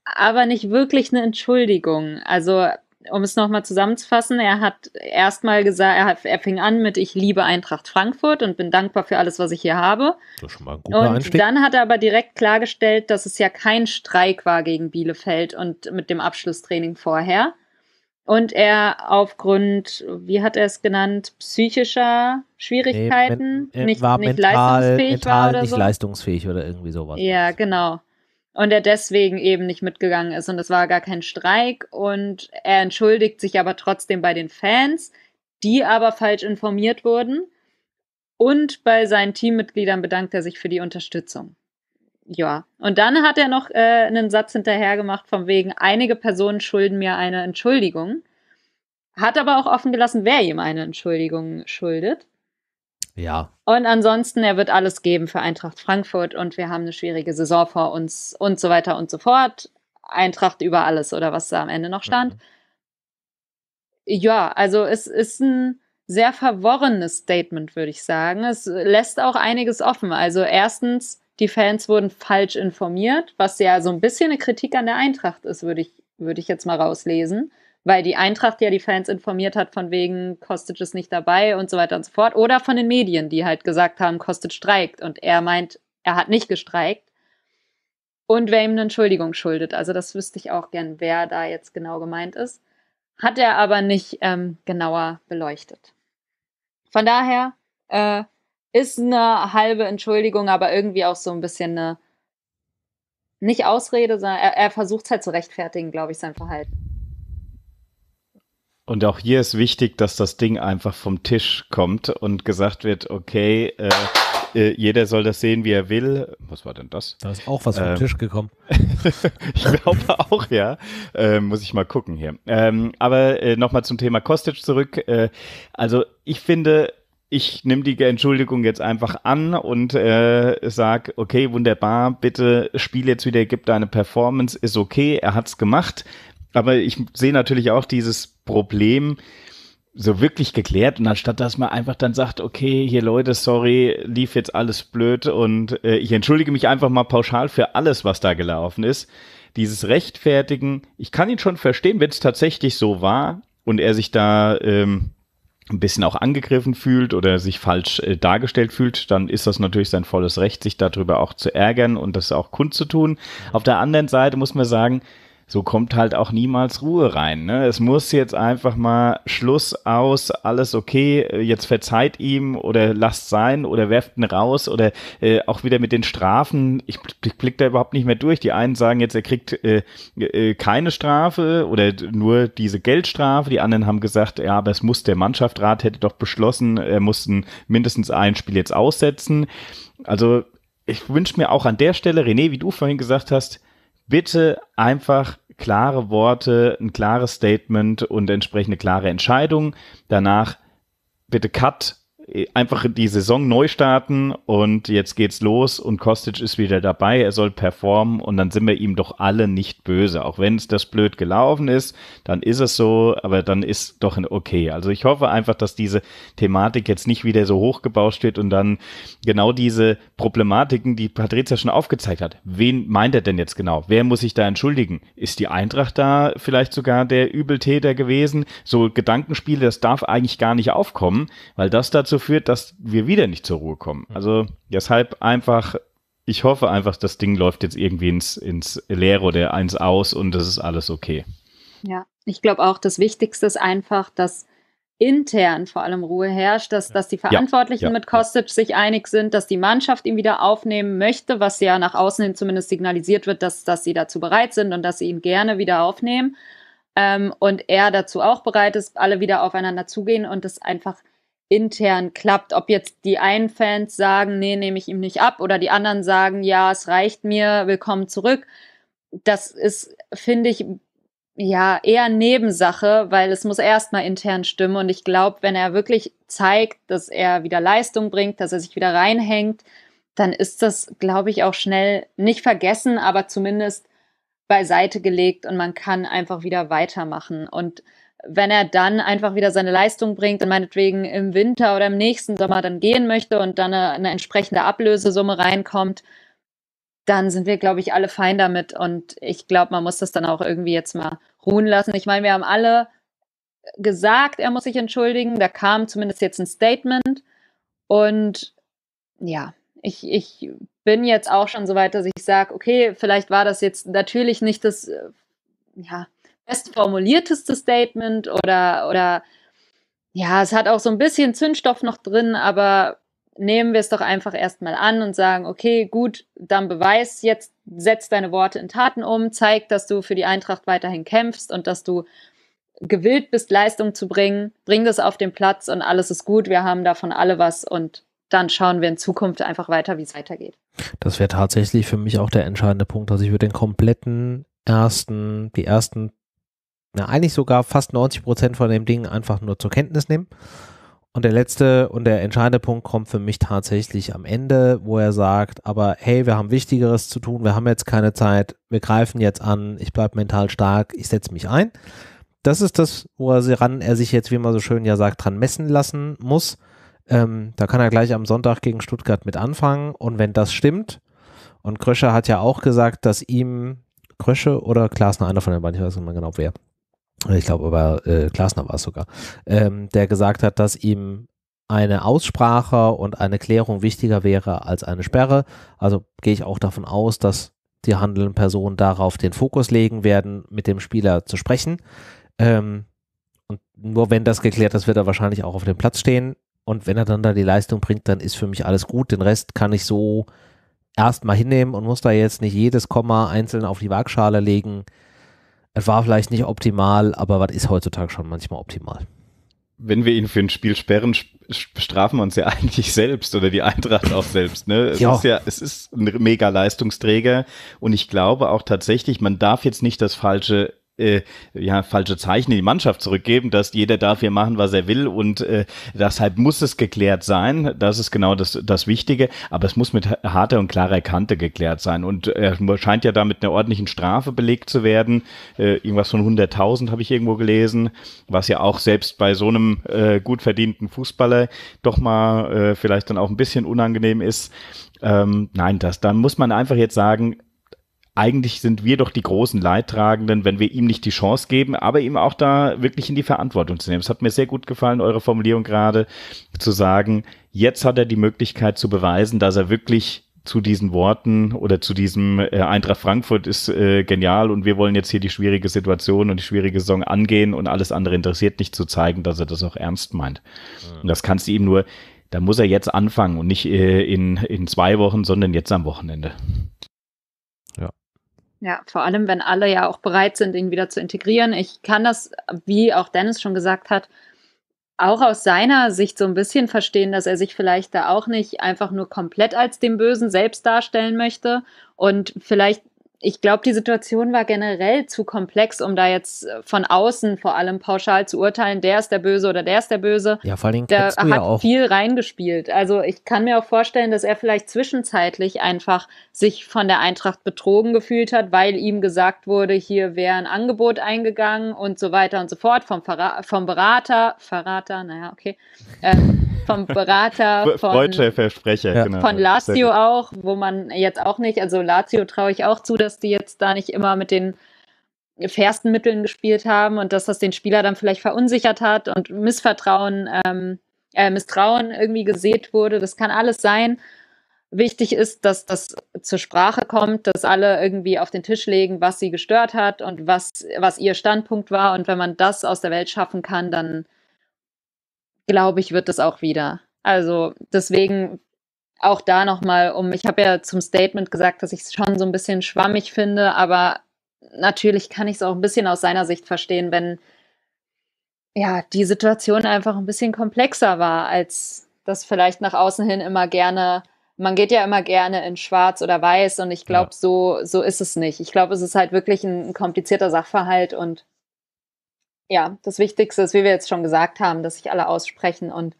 aber nicht wirklich eine Entschuldigung. Also um es nochmal zusammenzufassen, er hat erstmal gesagt, er, hat, er, fing an mit Ich liebe Eintracht Frankfurt und bin dankbar für alles, was ich hier habe. Das ist schon mal ein guter und Einstieg. dann hat er aber direkt klargestellt, dass es ja kein Streik war gegen Bielefeld und mit dem Abschlusstraining vorher. Und er aufgrund, wie hat er es genannt, psychischer Schwierigkeiten nee, men, äh, nicht, war nicht mental, leistungsfähig mental war oder nicht so. leistungsfähig oder irgendwie sowas. Ja, genau und er deswegen eben nicht mitgegangen ist und es war gar kein Streik und er entschuldigt sich aber trotzdem bei den Fans, die aber falsch informiert wurden und bei seinen Teammitgliedern bedankt er sich für die Unterstützung. Ja, und dann hat er noch äh, einen Satz hinterher gemacht von wegen, einige Personen schulden mir eine Entschuldigung, hat aber auch offen gelassen, wer ihm eine Entschuldigung schuldet. Ja. Und ansonsten, er wird alles geben für Eintracht Frankfurt und wir haben eine schwierige Saison vor uns und so weiter und so fort. Eintracht über alles oder was da am Ende noch stand. Mhm. Ja, also es ist ein sehr verworrenes Statement, würde ich sagen. Es lässt auch einiges offen. Also erstens, die Fans wurden falsch informiert, was ja so ein bisschen eine Kritik an der Eintracht ist, würde ich, würde ich jetzt mal rauslesen weil die Eintracht ja die Fans informiert hat, von wegen Kostic ist nicht dabei und so weiter und so fort. Oder von den Medien, die halt gesagt haben, Kostic streikt und er meint, er hat nicht gestreikt. Und wer ihm eine Entschuldigung schuldet. Also das wüsste ich auch gern, wer da jetzt genau gemeint ist. Hat er aber nicht ähm, genauer beleuchtet. Von daher äh, ist eine halbe Entschuldigung, aber irgendwie auch so ein bisschen eine, nicht Ausrede, sondern er, er versucht es halt zu rechtfertigen, glaube ich, sein Verhalten. Und auch hier ist wichtig, dass das Ding einfach vom Tisch kommt und gesagt wird, okay, äh, äh, jeder soll das sehen, wie er will. Was war denn das? Da ist auch was vom ähm, Tisch gekommen. ich glaube auch, ja. Äh, muss ich mal gucken hier. Ähm, aber äh, nochmal zum Thema Kostic zurück. Äh, also ich finde, ich nehme die Entschuldigung jetzt einfach an und äh, sage, okay, wunderbar, bitte spiel jetzt wieder, gib deine Performance, ist okay, er hat's gemacht. Aber ich sehe natürlich auch dieses Problem so wirklich geklärt und anstatt dass man einfach dann sagt, okay, hier Leute, sorry, lief jetzt alles blöd und äh, ich entschuldige mich einfach mal pauschal für alles, was da gelaufen ist. Dieses Rechtfertigen, ich kann ihn schon verstehen, wenn es tatsächlich so war und er sich da ähm, ein bisschen auch angegriffen fühlt oder sich falsch äh, dargestellt fühlt, dann ist das natürlich sein volles Recht, sich darüber auch zu ärgern und das auch kundzutun. Auf der anderen Seite muss man sagen, so kommt halt auch niemals Ruhe rein. Ne? Es muss jetzt einfach mal Schluss aus, alles okay, jetzt verzeiht ihm oder lasst sein oder werft ihn raus oder äh, auch wieder mit den Strafen. Ich, ich blick da überhaupt nicht mehr durch. Die einen sagen jetzt, er kriegt äh, äh, keine Strafe oder nur diese Geldstrafe. Die anderen haben gesagt, ja, aber es muss der Mannschaftsrat hätte doch beschlossen, er mussten mindestens ein Spiel jetzt aussetzen. Also ich wünsche mir auch an der Stelle, René, wie du vorhin gesagt hast, bitte einfach klare Worte, ein klares Statement und entsprechende klare Entscheidung. Danach bitte Cut einfach die Saison neu starten und jetzt geht's los und Kostic ist wieder dabei, er soll performen und dann sind wir ihm doch alle nicht böse. Auch wenn es das blöd gelaufen ist, dann ist es so, aber dann ist doch okay. Also ich hoffe einfach, dass diese Thematik jetzt nicht wieder so hochgebauscht wird und dann genau diese Problematiken, die Patrizia schon aufgezeigt hat. Wen meint er denn jetzt genau? Wer muss sich da entschuldigen? Ist die Eintracht da vielleicht sogar der Übeltäter gewesen? So Gedankenspiele, das darf eigentlich gar nicht aufkommen, weil das dazu dazu führt, dass wir wieder nicht zur Ruhe kommen. Also deshalb einfach, ich hoffe einfach, das Ding läuft jetzt irgendwie ins, ins Leere oder eins aus und das ist alles okay. Ja, ich glaube auch, das Wichtigste ist einfach, dass intern vor allem Ruhe herrscht, dass, dass die Verantwortlichen ja, ja, mit Kostic ja. sich einig sind, dass die Mannschaft ihn wieder aufnehmen möchte, was ja nach außen hin zumindest signalisiert wird, dass, dass sie dazu bereit sind und dass sie ihn gerne wieder aufnehmen. Ähm, und er dazu auch bereit ist, alle wieder aufeinander zugehen und das einfach intern klappt. Ob jetzt die einen Fans sagen, nee, nehme ich ihm nicht ab, oder die anderen sagen, ja, es reicht mir, willkommen zurück. Das ist, finde ich, ja, eher Nebensache, weil es muss erstmal intern stimmen. Und ich glaube, wenn er wirklich zeigt, dass er wieder Leistung bringt, dass er sich wieder reinhängt, dann ist das, glaube ich, auch schnell nicht vergessen, aber zumindest beiseite gelegt und man kann einfach wieder weitermachen. Und wenn er dann einfach wieder seine Leistung bringt und meinetwegen im Winter oder im nächsten Sommer dann gehen möchte und dann eine, eine entsprechende Ablösesumme reinkommt, dann sind wir, glaube ich, alle fein damit. Und ich glaube, man muss das dann auch irgendwie jetzt mal ruhen lassen. Ich meine, wir haben alle gesagt, er muss sich entschuldigen. Da kam zumindest jetzt ein Statement. Und ja, ich, ich bin jetzt auch schon so weit, dass ich sage, okay, vielleicht war das jetzt natürlich nicht das, äh, ja, best Statement oder, oder ja, es hat auch so ein bisschen Zündstoff noch drin, aber nehmen wir es doch einfach erstmal an und sagen, okay, gut, dann beweis jetzt, setz deine Worte in Taten um, zeig, dass du für die Eintracht weiterhin kämpfst und dass du gewillt bist, Leistung zu bringen, bring das auf den Platz und alles ist gut, wir haben davon alle was und dann schauen wir in Zukunft einfach weiter, wie es weitergeht. Das wäre tatsächlich für mich auch der entscheidende Punkt, dass ich würde den kompletten ersten, die ersten ja, eigentlich sogar fast 90 Prozent von dem Ding einfach nur zur Kenntnis nehmen. Und der letzte und der entscheidende Punkt kommt für mich tatsächlich am Ende, wo er sagt, aber hey, wir haben Wichtigeres zu tun, wir haben jetzt keine Zeit, wir greifen jetzt an, ich bleibe mental stark, ich setze mich ein. Das ist das, woran er sich jetzt, wie man so schön ja sagt, dran messen lassen muss. Ähm, da kann er gleich am Sonntag gegen Stuttgart mit anfangen. Und wenn das stimmt, und Krösche hat ja auch gesagt, dass ihm Krösche oder Klasner, einer von den beiden, ich weiß nicht mehr genau wer, ich glaube über äh, Klasner war es sogar, ähm, der gesagt hat, dass ihm eine Aussprache und eine Klärung wichtiger wäre als eine Sperre. Also gehe ich auch davon aus, dass die handelnden Personen darauf den Fokus legen werden, mit dem Spieler zu sprechen. Ähm, und nur wenn das geklärt ist, wird er wahrscheinlich auch auf dem Platz stehen. Und wenn er dann da die Leistung bringt, dann ist für mich alles gut. Den Rest kann ich so erstmal hinnehmen und muss da jetzt nicht jedes Komma einzeln auf die Waagschale legen. Es war vielleicht nicht optimal, aber was ist heutzutage schon manchmal optimal? Wenn wir ihn für ein Spiel sperren, bestrafen wir uns ja eigentlich selbst oder die Eintracht auch selbst. Ne? Es ja. ist ja, es ist ein mega Leistungsträger und ich glaube auch tatsächlich, man darf jetzt nicht das falsche äh, ja, falsche Zeichen in die Mannschaft zurückgeben, dass jeder darf hier machen, was er will und äh, deshalb muss es geklärt sein. Das ist genau das, das Wichtige, aber es muss mit harter und klarer Kante geklärt sein und er äh, scheint ja da mit einer ordentlichen Strafe belegt zu werden. Äh, irgendwas von 100.000 habe ich irgendwo gelesen, was ja auch selbst bei so einem äh, gut verdienten Fußballer doch mal äh, vielleicht dann auch ein bisschen unangenehm ist. Ähm, nein, das, dann muss man einfach jetzt sagen, eigentlich sind wir doch die großen Leidtragenden, wenn wir ihm nicht die Chance geben, aber ihm auch da wirklich in die Verantwortung zu nehmen. Es hat mir sehr gut gefallen, eure Formulierung gerade, zu sagen, jetzt hat er die Möglichkeit zu beweisen, dass er wirklich zu diesen Worten oder zu diesem äh, Eintracht Frankfurt ist äh, genial und wir wollen jetzt hier die schwierige Situation und die schwierige Saison angehen und alles andere interessiert nicht zu zeigen, dass er das auch ernst meint. Ja. Und das kannst du ihm nur, da muss er jetzt anfangen und nicht äh, in, in zwei Wochen, sondern jetzt am Wochenende. Ja, vor allem, wenn alle ja auch bereit sind, ihn wieder zu integrieren. Ich kann das, wie auch Dennis schon gesagt hat, auch aus seiner Sicht so ein bisschen verstehen, dass er sich vielleicht da auch nicht einfach nur komplett als den Bösen selbst darstellen möchte und vielleicht ich glaube, die Situation war generell zu komplex, um da jetzt äh, von außen vor allem pauschal zu urteilen, der ist der Böse oder der ist der Böse. Ja, vor allem der hat ja viel reingespielt. Also ich kann mir auch vorstellen, dass er vielleicht zwischenzeitlich einfach sich von der Eintracht betrogen gefühlt hat, weil ihm gesagt wurde, hier wäre ein Angebot eingegangen und so weiter und so fort vom, Verra vom Berater, Verrater, naja, okay. Äh, vom Berater von, Deutsche Versprecher, ja. genau. von Lazio auch, wo man jetzt auch nicht, also Lazio traue ich auch zu, dass dass die jetzt da nicht immer mit den fairsten Mitteln gespielt haben und dass das den Spieler dann vielleicht verunsichert hat und Missvertrauen, ähm, äh, Misstrauen irgendwie gesät wurde. Das kann alles sein. Wichtig ist, dass das zur Sprache kommt, dass alle irgendwie auf den Tisch legen, was sie gestört hat und was, was ihr Standpunkt war. Und wenn man das aus der Welt schaffen kann, dann glaube ich, wird das auch wieder. Also deswegen auch da nochmal um, ich habe ja zum Statement gesagt, dass ich es schon so ein bisschen schwammig finde, aber natürlich kann ich es auch ein bisschen aus seiner Sicht verstehen, wenn ja die Situation einfach ein bisschen komplexer war, als das vielleicht nach außen hin immer gerne. Man geht ja immer gerne in Schwarz oder Weiß und ich glaube, ja. so, so ist es nicht. Ich glaube, es ist halt wirklich ein komplizierter Sachverhalt und ja, das Wichtigste ist, wie wir jetzt schon gesagt haben, dass sich alle aussprechen und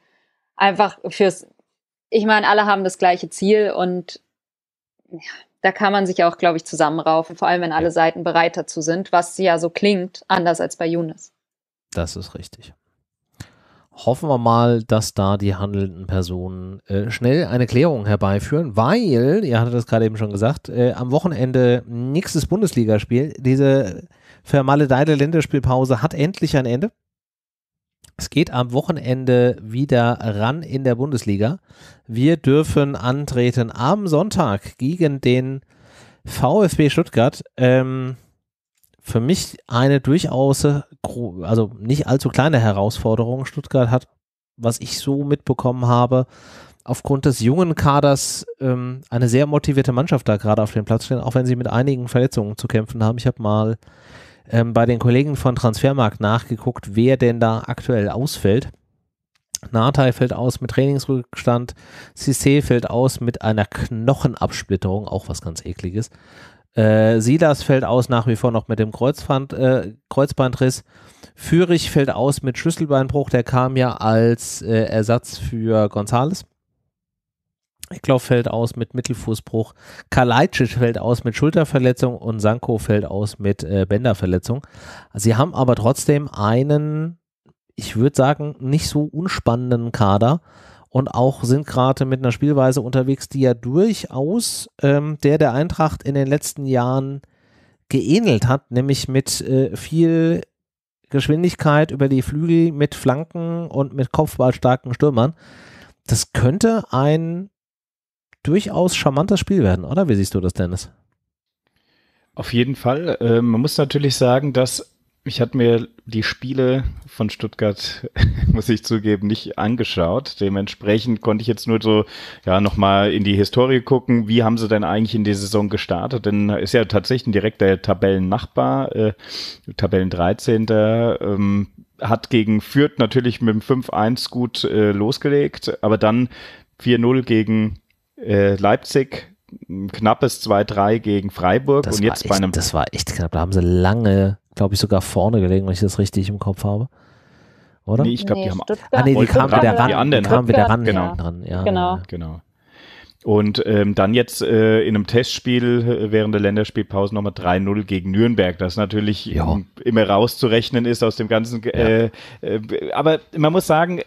einfach fürs ich meine, alle haben das gleiche Ziel und ja, da kann man sich auch, glaube ich, zusammenraufen, vor allem wenn alle Seiten bereit dazu sind, was ja so klingt, anders als bei Younes. Das ist richtig. Hoffen wir mal, dass da die handelnden Personen äh, schnell eine Klärung herbeiführen, weil, ihr hattet das gerade eben schon gesagt, äh, am Wochenende nächstes Bundesligaspiel, diese vermaledeite Länderspielpause hat endlich ein Ende. Es geht am Wochenende wieder ran in der Bundesliga. Wir dürfen antreten am Sonntag gegen den VfB Stuttgart. Ähm, für mich eine durchaus, äh, also nicht allzu kleine Herausforderung. Stuttgart hat, was ich so mitbekommen habe, aufgrund des jungen Kaders ähm, eine sehr motivierte Mannschaft da gerade auf dem Platz stehen, auch wenn sie mit einigen Verletzungen zu kämpfen haben. Ich habe mal ähm, bei den Kollegen von Transfermarkt nachgeguckt, wer denn da aktuell ausfällt. Nahtei fällt aus mit Trainingsrückstand, Cissé fällt aus mit einer Knochenabsplitterung, auch was ganz ekliges. Äh, Silas fällt aus nach wie vor noch mit dem Kreuzband, äh, Kreuzbandriss. Fürich fällt aus mit Schlüsselbeinbruch, der kam ja als äh, Ersatz für Gonzales. Eklow fällt aus mit Mittelfußbruch, Kalajdzic fällt aus mit Schulterverletzung und Sanko fällt aus mit äh, Bänderverletzung. Sie haben aber trotzdem einen, ich würde sagen, nicht so unspannenden Kader und auch sind gerade mit einer Spielweise unterwegs, die ja durchaus ähm, der der Eintracht in den letzten Jahren geähnelt hat, nämlich mit äh, viel Geschwindigkeit über die Flügel, mit Flanken und mit kopfballstarken Stürmern das könnte ein durchaus charmantes Spiel werden, oder? Wie siehst du das, Dennis? Auf jeden Fall. Äh, man muss natürlich sagen, dass ich hatte mir die Spiele von Stuttgart, muss ich zugeben, nicht angeschaut. Dementsprechend konnte ich jetzt nur so, ja, nochmal in die Historie gucken. Wie haben sie denn eigentlich in die Saison gestartet? Denn ist ja tatsächlich ein direkter Tabellennachbar, äh, Tabellen 13. Ähm, hat gegen Fürth natürlich mit dem 5-1 gut äh, losgelegt, aber dann 4-0 gegen äh, Leipzig ein knappes 2-3 gegen Freiburg das und jetzt echt, bei einem. Das war echt knapp. Da haben sie lange, glaube ich, sogar vorne gelegen, wenn ich das richtig im Kopf habe. Oder? Nee, ich glaube, nee, die haben. Stuttgart, ah, nee, die kamen wieder ran. Die, anderen. die kamen wieder ran. Genau. Dran. Ja, genau. Ja. genau. Und ähm, dann jetzt äh, in einem Testspiel äh, während der Länderspielpause nochmal 3-0 gegen Nürnberg, das natürlich ja. immer rauszurechnen ist aus dem ganzen. Äh, ja. Äh, aber man muss sagen,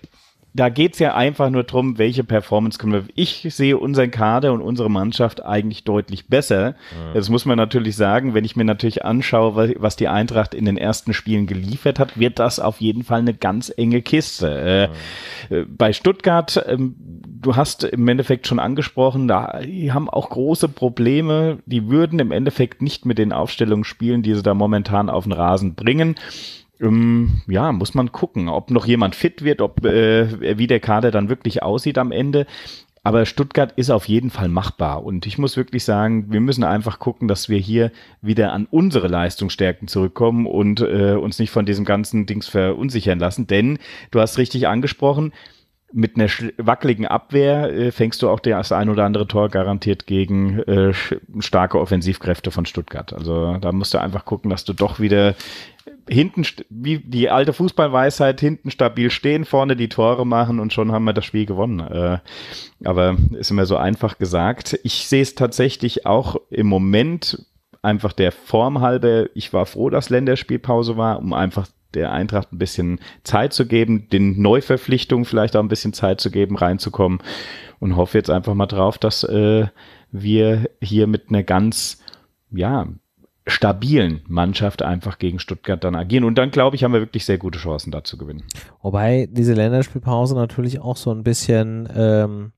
da geht es ja einfach nur darum, welche Performance können wir. Ich sehe unseren Kader und unsere Mannschaft eigentlich deutlich besser. Mhm. Das muss man natürlich sagen, wenn ich mir natürlich anschaue, was die Eintracht in den ersten Spielen geliefert hat, wird das auf jeden Fall eine ganz enge Kiste. Mhm. Bei Stuttgart, ähm, du hast im Endeffekt schon angesprochen, da haben auch große Probleme. Die würden im Endeffekt nicht mit den Aufstellungen spielen, die sie da momentan auf den Rasen bringen ähm, ja, muss man gucken, ob noch jemand fit wird, ob äh, wie der Kader dann wirklich aussieht am Ende. Aber Stuttgart ist auf jeden Fall machbar. Und ich muss wirklich sagen, wir müssen einfach gucken, dass wir hier wieder an unsere Leistungsstärken zurückkommen und äh, uns nicht von diesem ganzen Dings verunsichern lassen. Denn du hast richtig angesprochen, mit einer wackeligen Abwehr äh, fängst du auch das ein oder andere Tor garantiert gegen äh, starke Offensivkräfte von Stuttgart. Also da musst du einfach gucken, dass du doch wieder hinten, wie die alte Fußballweisheit, hinten stabil stehen, vorne die Tore machen und schon haben wir das Spiel gewonnen. Äh, aber ist immer so einfach gesagt. Ich sehe es tatsächlich auch im Moment einfach der Form halber, ich war froh, dass Länderspielpause war, um einfach der Eintracht ein bisschen Zeit zu geben, den Neuverpflichtungen vielleicht auch ein bisschen Zeit zu geben, reinzukommen und hoffe jetzt einfach mal drauf, dass äh, wir hier mit einer ganz, ja, stabilen Mannschaft einfach gegen Stuttgart dann agieren. Und dann, glaube ich, haben wir wirklich sehr gute Chancen, da zu gewinnen. Wobei diese Länderspielpause natürlich auch so ein bisschen ähm,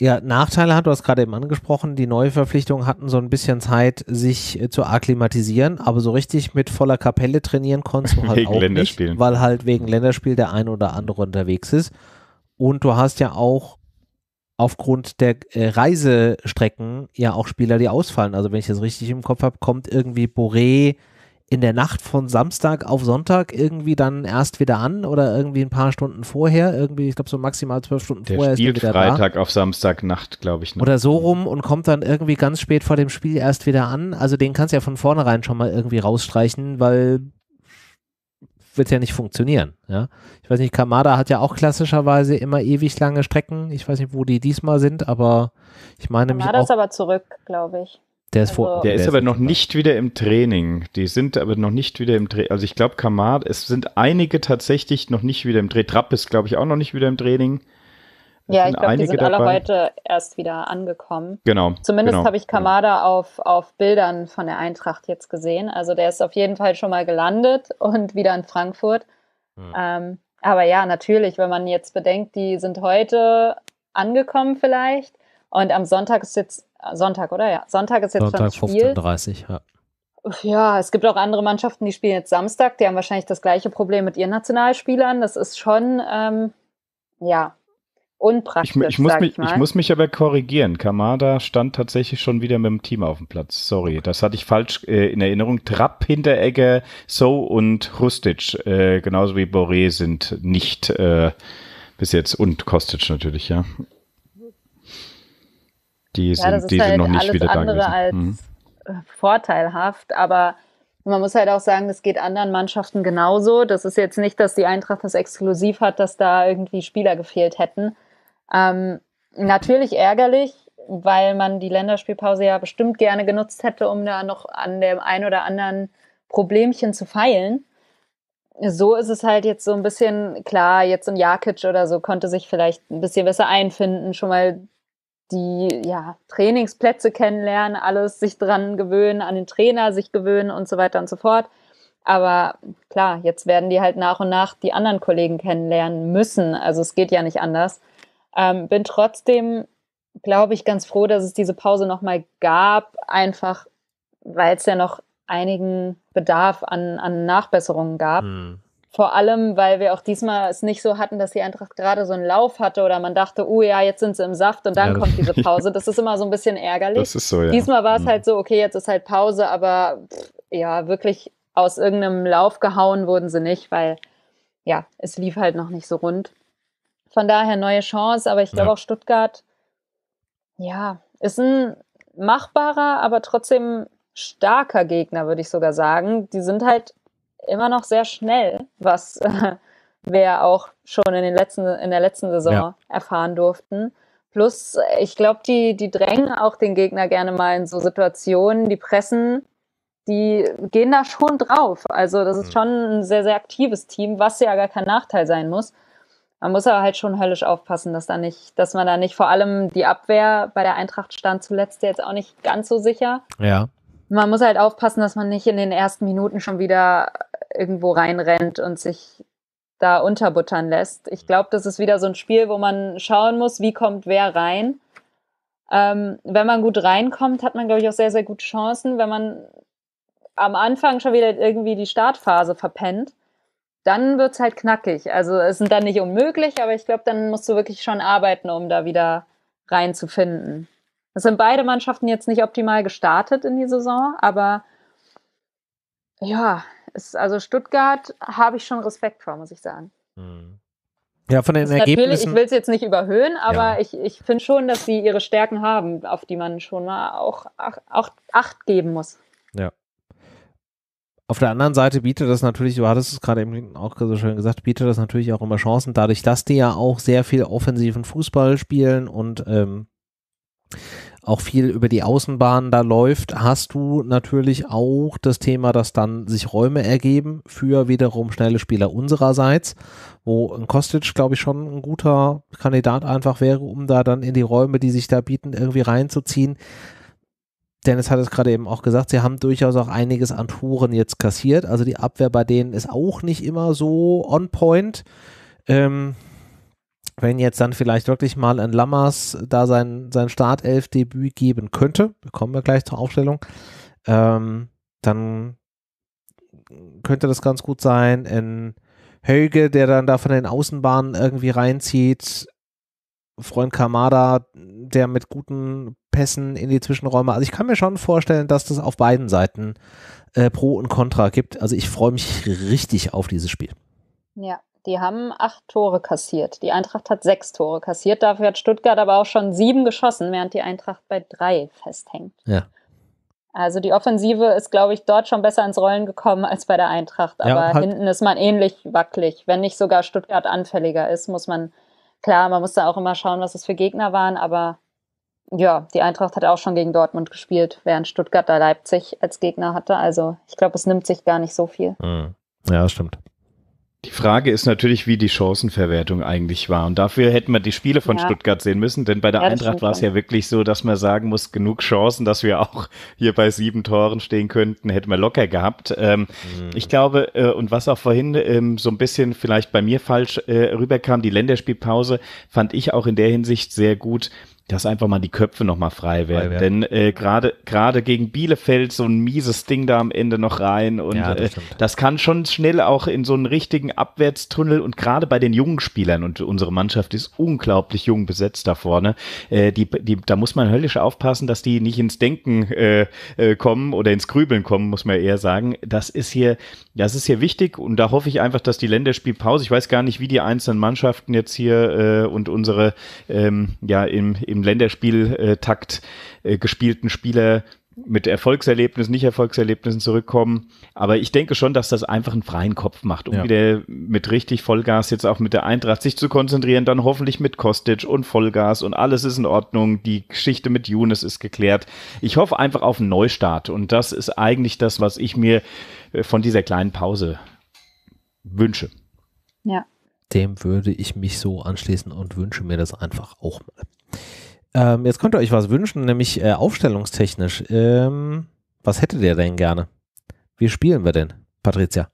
ja, Nachteile hat, du hast gerade eben angesprochen, die Neuverpflichtungen hatten so ein bisschen Zeit, sich äh, zu akklimatisieren, aber so richtig mit voller Kapelle trainieren konntest du halt auch nicht, weil halt wegen Länderspiel der ein oder andere unterwegs ist. Und du hast ja auch aufgrund der äh, Reisestrecken ja auch Spieler, die ausfallen. Also wenn ich das richtig im Kopf habe, kommt irgendwie Boré, in der Nacht von Samstag auf Sonntag irgendwie dann erst wieder an oder irgendwie ein paar Stunden vorher, irgendwie, ich glaube so maximal zwölf Stunden der vorher spielt ist er wieder Freitag da. auf Samstagnacht, glaube ich. Ne? Oder so rum und kommt dann irgendwie ganz spät vor dem Spiel erst wieder an. Also den kannst du ja von vornherein schon mal irgendwie rausstreichen, weil wird ja nicht funktionieren. Ja? Ich weiß nicht, Kamada hat ja auch klassischerweise immer ewig lange Strecken. Ich weiß nicht, wo die diesmal sind, aber ich meine Kamada mich auch, ist aber zurück, glaube ich. Der ist, vor, also, der, ist, aber noch nicht wieder im Training. Die sind aber noch nicht wieder im Training. Also ich glaube, Kamad, es sind einige tatsächlich noch nicht wieder im Training. Trapp ist, glaube ich, auch noch nicht wieder im Training. Es ja, ich glaube, die sind dabei. alle heute erst wieder angekommen. Genau. Zumindest genau, habe ich Kamada genau. auf, auf Bildern von der Eintracht jetzt gesehen. Also der ist auf jeden Fall schon mal gelandet und wieder in Frankfurt. Hm. Ähm, aber ja, natürlich, wenn man jetzt bedenkt, die sind heute angekommen vielleicht und am Sonntag ist jetzt Sonntag, oder? Ja, Sonntag ist jetzt Sonntag schon Spiel. 15.30 ja. Ja, es gibt auch andere Mannschaften, die spielen jetzt Samstag. Die haben wahrscheinlich das gleiche Problem mit ihren Nationalspielern. Das ist schon, ähm, ja, unpraktisch. Ich, ich, muss mich, ich, ich, muss mich, aber korrigieren. Kamada stand tatsächlich schon wieder mit dem Team auf dem Platz. Sorry, das hatte ich falsch äh, in Erinnerung. Trapp, Hinteregger, So und Rustic, äh, genauso wie Boré, sind nicht äh, bis jetzt und Kostic natürlich, ja die sind, die halt sind noch nicht wieder da gewesen. Alles andere als mhm. Äh, vorteilhaft, aber man muss halt auch sagen, das geht anderen Mannschaften genauso. Das ist jetzt nicht, dass die Eintracht das exklusiv hat, dass da irgendwie Spieler gefehlt hätten. Ähm, natürlich ärgerlich, weil man die Länderspielpause ja bestimmt gerne genutzt hätte, um da noch an dem ein oder anderen Problemchen zu feilen. So ist es halt jetzt so ein bisschen klar, jetzt ein Jakic oder so konnte sich vielleicht ein bisschen besser einfinden, schon mal die ja, Trainingsplätze kennenlernen, alles sich dran gewöhnen, an den Trainer sich gewöhnen und so weiter und so fort. Aber klar, jetzt werden die halt nach und nach die anderen Kollegen kennenlernen müssen. Also es geht ja nicht anders. Ähm, bin trotzdem, glaube ich, ganz froh, dass es diese Pause nochmal gab, einfach weil es ja noch einigen Bedarf an, an Nachbesserungen gab. Mhm. Vor allem, weil wir auch diesmal es nicht so hatten, dass die Eintracht gerade so einen Lauf hatte oder man dachte, oh ja, jetzt sind sie im Saft und dann ja, kommt diese Pause. Das ist immer so ein bisschen ärgerlich. Das ist so, ja. Diesmal war es mhm. halt so, okay, jetzt ist halt Pause, aber ja, wirklich aus irgendeinem Lauf gehauen wurden sie nicht, weil ja, es lief halt noch nicht so rund. Von daher neue Chance, aber ich glaube ja. auch Stuttgart, ja, ist ein machbarer, aber trotzdem starker Gegner, würde ich sogar sagen. Die sind halt immer noch sehr schnell, was äh, wir auch schon in, den letzten, in der letzten Saison ja. erfahren durften. Plus, ich glaube, die, die drängen auch den Gegner gerne mal in so Situationen, die pressen, die gehen da schon drauf. Also das ist mhm. schon ein sehr, sehr aktives Team, was ja gar kein Nachteil sein muss. Man muss aber halt schon höllisch aufpassen, dass da nicht, dass man da nicht vor allem die Abwehr bei der Eintracht stand zuletzt jetzt auch nicht ganz so sicher. Ja. Man muss halt aufpassen, dass man nicht in den ersten Minuten schon wieder irgendwo reinrennt und sich da unterbuttern lässt. Ich mhm. glaube, das ist wieder so ein Spiel, wo man schauen muss, wie kommt wer rein. Ähm, wenn man gut reinkommt, hat man, glaube ich, auch sehr, sehr gute Chancen. Wenn man am Anfang schon wieder irgendwie die Startphase verpennt, dann wird es halt knackig. Also es sind dann nicht unmöglich, aber ich glaube, dann musst du wirklich schon arbeiten, um da wieder reinzufinden. Es sind beide Mannschaften jetzt nicht optimal gestartet in die Saison, aber ja, ist, also Stuttgart habe ich schon Respekt vor, muss ich sagen. Mhm. Ja, von den Ergebnissen. Natürlich, ich will es jetzt nicht überhöhen, aber ja. ich, ich finde schon, dass sie ihre Stärken haben, auf die man schon mal auch, ach, auch Acht geben muss. Ja. Auf der anderen Seite bietet das natürlich, du hattest es gerade eben auch so schön gesagt, bietet das natürlich auch immer Chancen, dadurch, dass die ja auch sehr viel offensiven Fußball spielen und ähm, auch viel über die Außenbahn da läuft, hast du natürlich auch das Thema, dass dann sich Räume ergeben für wiederum schnelle Spieler unsererseits, wo ein Kostic, glaube ich, schon ein guter Kandidat einfach wäre, um da dann in die Räume, die sich da bieten, irgendwie reinzuziehen. Dennis hat es gerade eben auch gesagt, sie haben durchaus auch einiges an Toren jetzt kassiert. Also die Abwehr bei denen ist auch nicht immer so on point. Ähm, wenn jetzt dann vielleicht wirklich mal in Lammers da sein, sein Startelf-Debüt geben könnte, kommen wir gleich zur Aufstellung, ähm, dann könnte das ganz gut sein. In Höge, der dann da von den Außenbahnen irgendwie reinzieht, Freund Kamada, der mit guten Pässen in die Zwischenräume. Also ich kann mir schon vorstellen, dass das auf beiden Seiten äh, Pro und Contra gibt. Also ich freue mich richtig auf dieses Spiel. Ja, die haben acht Tore kassiert. Die Eintracht hat sechs Tore kassiert. Dafür hat Stuttgart aber auch schon sieben geschossen, während die Eintracht bei drei festhängt. Ja. Also die Offensive ist, glaube ich, dort schon besser ins Rollen gekommen als bei der Eintracht. Aber ja, halt hinten ist man ähnlich wackelig, wenn nicht sogar Stuttgart anfälliger ist, muss man, klar, man muss da auch immer schauen, was es für Gegner waren, aber ja, die Eintracht hat auch schon gegen Dortmund gespielt, während Stuttgart da Leipzig als Gegner hatte. Also ich glaube, es nimmt sich gar nicht so viel. Hm. Ja, stimmt. Die Frage ist natürlich, wie die Chancenverwertung eigentlich war. Und dafür hätten wir die Spiele von ja. Stuttgart sehen müssen, denn bei der ja, Eintracht war es ja wirklich so, dass man sagen muss, genug Chancen, dass wir auch hier bei sieben Toren stehen könnten, hätten wir locker gehabt. Ähm, mhm. Ich glaube, äh, und was auch vorhin ähm, so ein bisschen vielleicht bei mir falsch äh, rüberkam, die Länderspielpause fand ich auch in der Hinsicht sehr gut, dass einfach mal die Köpfe nochmal frei werden. Frei werden. Denn äh, gerade gerade gegen Bielefeld so ein mieses Ding da am Ende noch rein und ja, das, äh, das, kann schon schnell auch in so einen richtigen Abwärtstunnel und gerade bei den jungen Spielern und unsere Mannschaft ist unglaublich jung besetzt da vorne, äh, die, die, da muss man höllisch aufpassen, dass die nicht ins Denken äh, äh, kommen oder ins Grübeln kommen, muss man eher sagen. Das ist hier, das ist hier wichtig und da hoffe ich einfach, dass die Länderspielpause, ich weiß gar nicht, wie die einzelnen Mannschaften jetzt hier äh, und unsere ähm, ja im, im im Länderspieltakt äh, gespielten Spieler mit Erfolgserlebnissen, nicht Erfolgserlebnissen zurückkommen. Aber ich denke schon, dass das einfach einen freien Kopf macht, um ja. wieder mit richtig Vollgas jetzt auch mit der Eintracht sich zu konzentrieren, dann hoffentlich mit Kostic und Vollgas und alles ist in Ordnung. Die Geschichte mit Younes ist geklärt. Ich hoffe einfach auf einen Neustart und das ist eigentlich das, was ich mir äh, von dieser kleinen Pause wünsche. Ja. Dem würde ich mich so anschließen und wünsche mir das einfach auch mal. Ähm, jetzt könnt ihr euch was wünschen, nämlich äh, aufstellungstechnisch. Ähm, was hättet ihr denn gerne? Wie spielen wir denn, Patricia?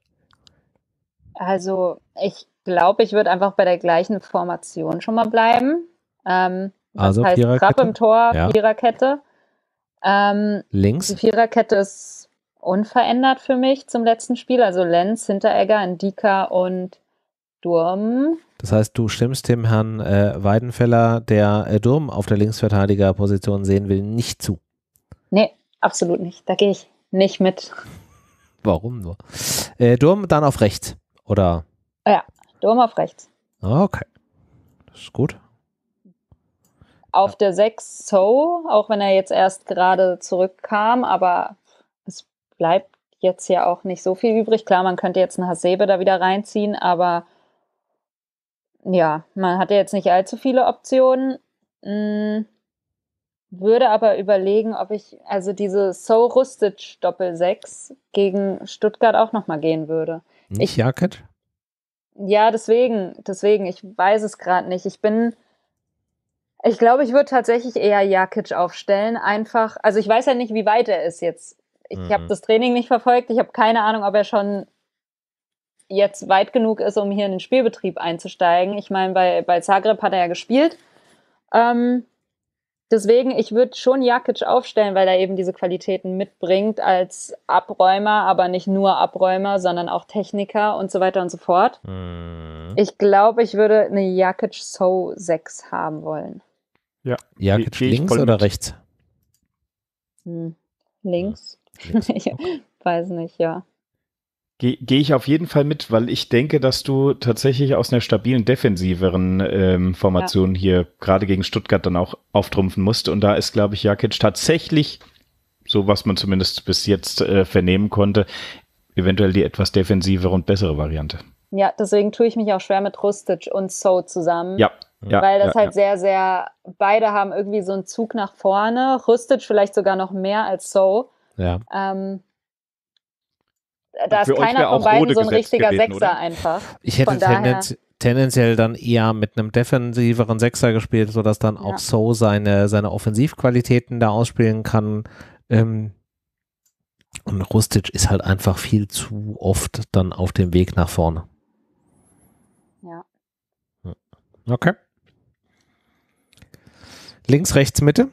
Also, ich glaube, ich würde einfach bei der gleichen Formation schon mal bleiben. Ähm, also heißt Viererkette? Trapp im Tor, ja. Viererkette. Ähm, Links? Die Viererkette ist unverändert für mich zum letzten Spiel. Also Lenz, Hinteregger, Indika und Durm. Das heißt, du stimmst dem Herrn äh, Weidenfeller, der äh, Durm auf der Linksverteidigerposition sehen will, nicht zu. Nee, absolut nicht. Da gehe ich nicht mit. Warum nur? Äh, Durm dann auf rechts, oder? Ja, Durm auf rechts. Okay. Das ist gut. Auf ja. der 6 So, auch wenn er jetzt erst gerade zurückkam, aber es bleibt jetzt ja auch nicht so viel übrig. Klar, man könnte jetzt einen Hasebe da wieder reinziehen, aber ja, man hatte jetzt nicht allzu viele Optionen. Mm, würde aber überlegen, ob ich also diese So Rustic Doppel 6 gegen Stuttgart auch nochmal gehen würde. Nicht ich, Jacket? Ja, deswegen, deswegen, ich weiß es gerade nicht. Ich bin, ich glaube, ich würde tatsächlich eher Jakic aufstellen. Einfach, also ich weiß ja nicht, wie weit er ist jetzt. Ich mhm. habe das Training nicht verfolgt. Ich habe keine Ahnung, ob er schon jetzt weit genug ist, um hier in den Spielbetrieb einzusteigen. Ich meine, bei, bei Zagreb hat er ja gespielt. Ähm, deswegen, ich würde schon Jakic aufstellen, weil er eben diese Qualitäten mitbringt als Abräumer, aber nicht nur Abräumer, sondern auch Techniker und so weiter und so fort. Mhm. Ich glaube, ich würde eine Jakic So 6 haben wollen. Ja. Jakic Ge links oder mit. rechts? Hm. Links? links. Okay. weiß nicht, ja gehe geh ich auf jeden Fall mit, weil ich denke, dass du tatsächlich aus einer stabilen, defensiveren ähm, Formation ja. hier gerade gegen Stuttgart dann auch auftrumpfen musst. Und da ist, glaube ich, Jakic tatsächlich, so was man zumindest bis jetzt äh, vernehmen konnte, eventuell die etwas defensivere und bessere Variante. Ja, deswegen tue ich mich auch schwer mit Rustic und So zusammen. Ja. ja weil das ja, halt sehr, sehr, beide haben irgendwie so einen Zug nach vorne. Rustic vielleicht sogar noch mehr als So. Ja. Ähm, da ist keiner von beiden so ein richtiger gewesen, Sechser oder? einfach. Ich hätte tendenz, tendenziell dann eher mit einem defensiveren Sechser gespielt, sodass dann ja. auch So seine, seine Offensivqualitäten da ausspielen kann. Ähm, und Rustic ist halt einfach viel zu oft dann auf dem Weg nach vorne. Ja. Okay. Links, rechts, Mitte?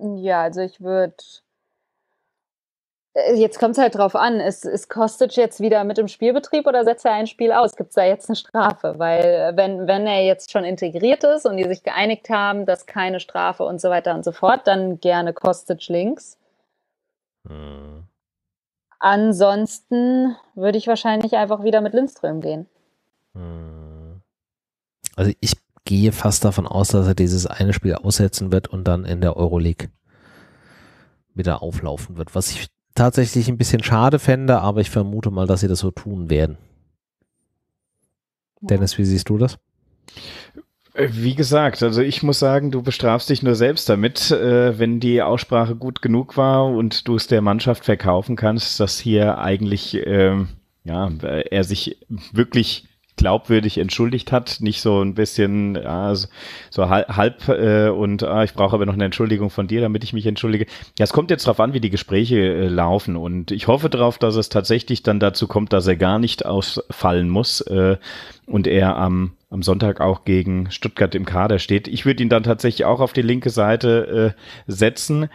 Ja, also ich würde äh, jetzt kommt es halt drauf an, ist, ist Kostic jetzt wieder mit im Spielbetrieb oder setzt er ein Spiel aus? Gibt es da jetzt eine Strafe? Weil äh, wenn, wenn er jetzt schon integriert ist und die sich geeinigt haben, dass keine Strafe und so weiter und so fort, dann gerne Kostic links. Hm. Ansonsten würde ich wahrscheinlich einfach wieder mit Lindström gehen. Hm. Also ich gehe fast davon aus, dass er dieses eine Spiel aussetzen wird und dann in der Euroleague wieder auflaufen wird, was ich tatsächlich ein bisschen schade fände, aber ich vermute mal, dass sie das so tun werden. Dennis, wie siehst du das? Äh, wie gesagt, also ich muss sagen, du bestrafst dich nur selbst damit, äh, wenn die Aussprache gut genug war und du es der Mannschaft verkaufen kannst, dass hier eigentlich ähm, äh, ja, er sich wirklich glaubwürdig entschuldigt hat, nicht so ein bisschen ja, so, so halb äh, und ah, ich brauche aber noch eine Entschuldigung von dir, damit ich mich entschuldige. Ja, es kommt jetzt darauf an, wie die Gespräche äh, laufen und ich hoffe darauf, dass es tatsächlich dann dazu kommt, dass er gar nicht ausfallen muss äh, und er am, am Sonntag auch gegen Stuttgart im Kader steht. Ich würde ihn dann tatsächlich auch auf die linke Seite äh, setzen.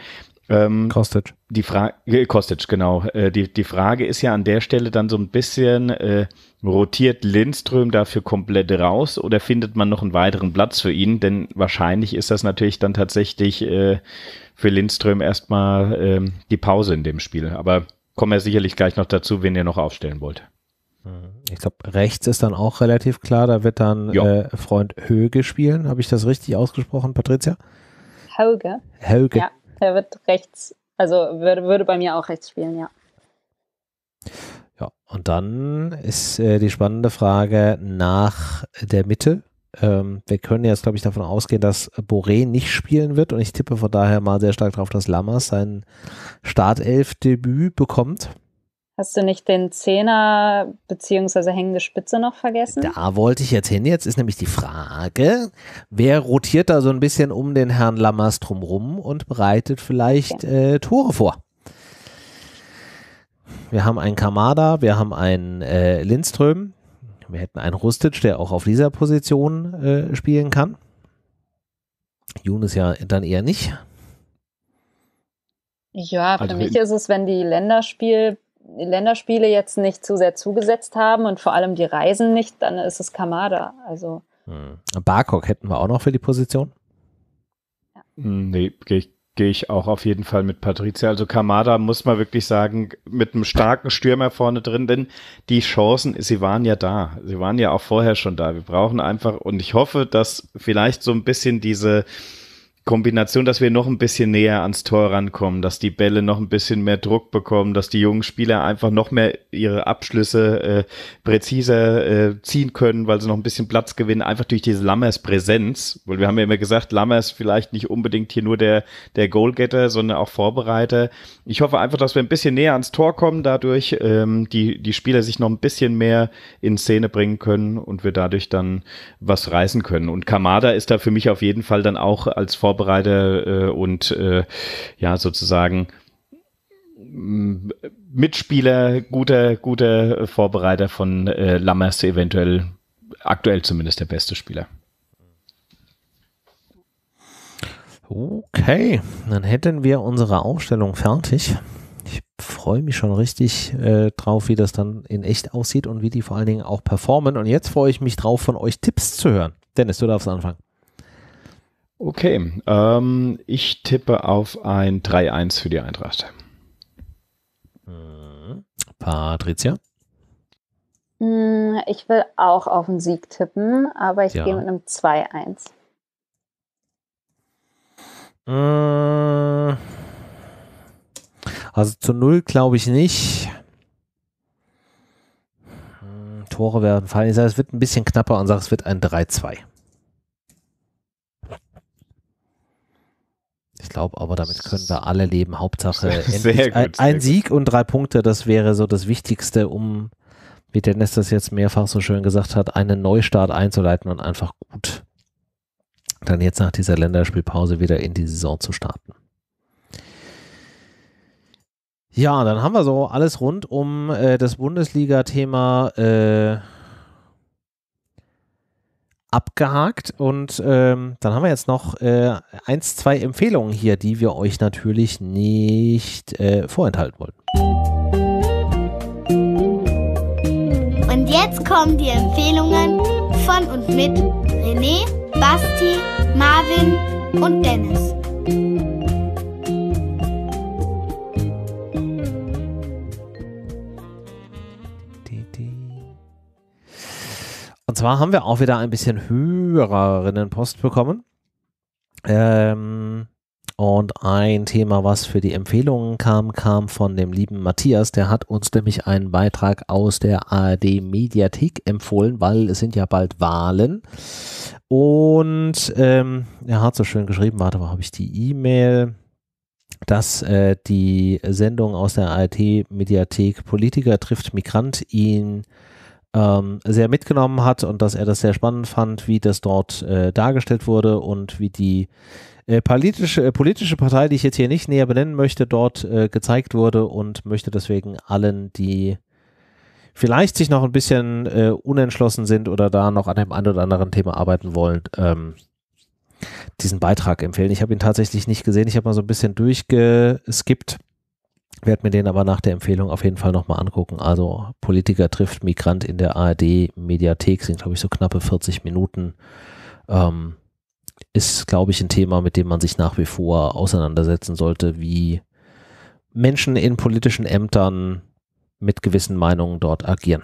Ähm, Kostic. Die Frage, äh, Kostic, genau. Äh, die, die Frage ist ja an der Stelle dann so ein bisschen, äh, rotiert Lindström dafür komplett raus oder findet man noch einen weiteren Platz für ihn? Denn wahrscheinlich ist das natürlich dann tatsächlich äh, für Lindström erstmal äh, die Pause in dem Spiel. Aber kommen wir sicherlich gleich noch dazu, wen ihr noch aufstellen wollt. Hm. Ich glaube, rechts ist dann auch relativ klar. Da wird dann äh, Freund Höge spielen. Habe ich das richtig ausgesprochen, Patricia? Höge. Höge. Ja der wird rechts, also würde, würde bei mir auch rechts spielen, ja. Ja, und dann ist äh, die spannende Frage nach der Mitte. Ähm, wir können jetzt, glaube ich, davon ausgehen, dass Boré nicht spielen wird und ich tippe von daher mal sehr stark darauf, dass Lammers sein Startelf-Debüt bekommt. Hast du nicht den Zehner bzw. hängende Spitze noch vergessen? Da wollte ich jetzt hin. Jetzt ist nämlich die Frage, wer rotiert da so ein bisschen um den Herrn Lammers drumrum und bereitet vielleicht okay. äh, Tore vor? Wir haben einen Kamada, wir haben einen äh, Lindström, wir hätten einen Rustic, der auch auf dieser Position äh, spielen kann. Junis ja dann eher nicht. Ja, für also mich ist es, wenn die Länderspiel Länderspiele jetzt nicht zu sehr zugesetzt haben und vor allem die Reisen nicht, dann ist es Kamada. Also. Hm. Barkok hätten wir auch noch für die Position? Ja. Hm, nee, gehe ich, geh ich auch auf jeden Fall mit Patricia. Also Kamada muss man wirklich sagen, mit einem starken Stürmer vorne drin, denn die Chancen, sie waren ja da. Sie waren ja auch vorher schon da. Wir brauchen einfach, und ich hoffe, dass vielleicht so ein bisschen diese Kombination, dass wir noch ein bisschen näher ans Tor rankommen, dass die Bälle noch ein bisschen mehr Druck bekommen, dass die jungen Spieler einfach noch mehr ihre Abschlüsse äh, präziser äh, ziehen können, weil sie noch ein bisschen Platz gewinnen, einfach durch diese Lammers Präsenz, weil wir haben ja immer gesagt, Lammers vielleicht nicht unbedingt hier nur der, der Goalgetter, sondern auch Vorbereiter. Ich hoffe einfach, dass wir ein bisschen näher ans Tor kommen, dadurch ähm, die, die Spieler sich noch ein bisschen mehr in Szene bringen können und wir dadurch dann was reißen können. Und Kamada ist da für mich auf jeden Fall dann auch als Vorbereiter Vorbereiter äh, und äh, ja sozusagen mm, Mitspieler, guter, guter Vorbereiter von äh, Lammers eventuell, aktuell zumindest der beste Spieler. Okay, dann hätten wir unsere Aufstellung fertig. Ich freue mich schon richtig äh, drauf, wie das dann in echt aussieht und wie die vor allen Dingen auch performen. Und jetzt freue ich mich drauf, von euch Tipps zu hören. Dennis, du darfst anfangen. Okay, ähm, ich tippe auf ein 3-1 für die Eintracht. Äh. Patricia? Hm, ich will auch auf einen Sieg tippen, aber ich ja. gehe mit einem 2-1. Äh. Also zu 0 glaube ich nicht. Hm, Tore werden fallen. Ich sage, es wird ein bisschen knapper und sage, es wird ein 3-2. Ich glaube aber, damit können wir alle leben. Hauptsache gut, ein, ein Sieg und drei Punkte, das wäre so das Wichtigste, um, wie Dennis das jetzt mehrfach so schön gesagt hat, einen Neustart einzuleiten und einfach gut dann jetzt nach dieser Länderspielpause wieder in die Saison zu starten. Ja, dann haben wir so alles rund um äh, das Bundesliga-Thema äh, abgehakt und ähm, dann haben wir jetzt noch äh, eins, zwei Empfehlungen hier, die wir euch natürlich nicht äh, vorenthalten wollen. Und jetzt kommen die Empfehlungen von und mit René, Basti, Marvin und Dennis. Und zwar haben wir auch wieder ein bisschen Hörerinnenpost bekommen. Ähm, und ein Thema, was für die Empfehlungen kam, kam von dem lieben Matthias. Der hat uns nämlich einen Beitrag aus der ARD Mediathek empfohlen, weil es sind ja bald Wahlen. Und ähm, er hat so schön geschrieben, warte mal, habe ich die E-Mail? dass äh, die Sendung aus der ARD Mediathek Politiker trifft Migrant ihn ähm, sehr mitgenommen hat und dass er das sehr spannend fand, wie das dort äh, dargestellt wurde und wie die äh, politische, äh, politische Partei, die ich jetzt hier nicht näher benennen möchte, dort äh, gezeigt wurde und möchte deswegen allen, die vielleicht sich noch ein bisschen äh, unentschlossen sind oder da noch an dem einen oder anderen Thema arbeiten wollen, ähm, diesen Beitrag empfehlen. Ich habe ihn tatsächlich nicht gesehen, ich habe mal so ein bisschen durchgeskippt werde mir den aber nach der Empfehlung auf jeden Fall nochmal angucken. Also Politiker trifft Migrant in der ARD Mediathek sind, glaube ich, so knappe 40 Minuten. Ähm, ist, glaube ich, ein Thema, mit dem man sich nach wie vor auseinandersetzen sollte, wie Menschen in politischen Ämtern mit gewissen Meinungen dort agieren.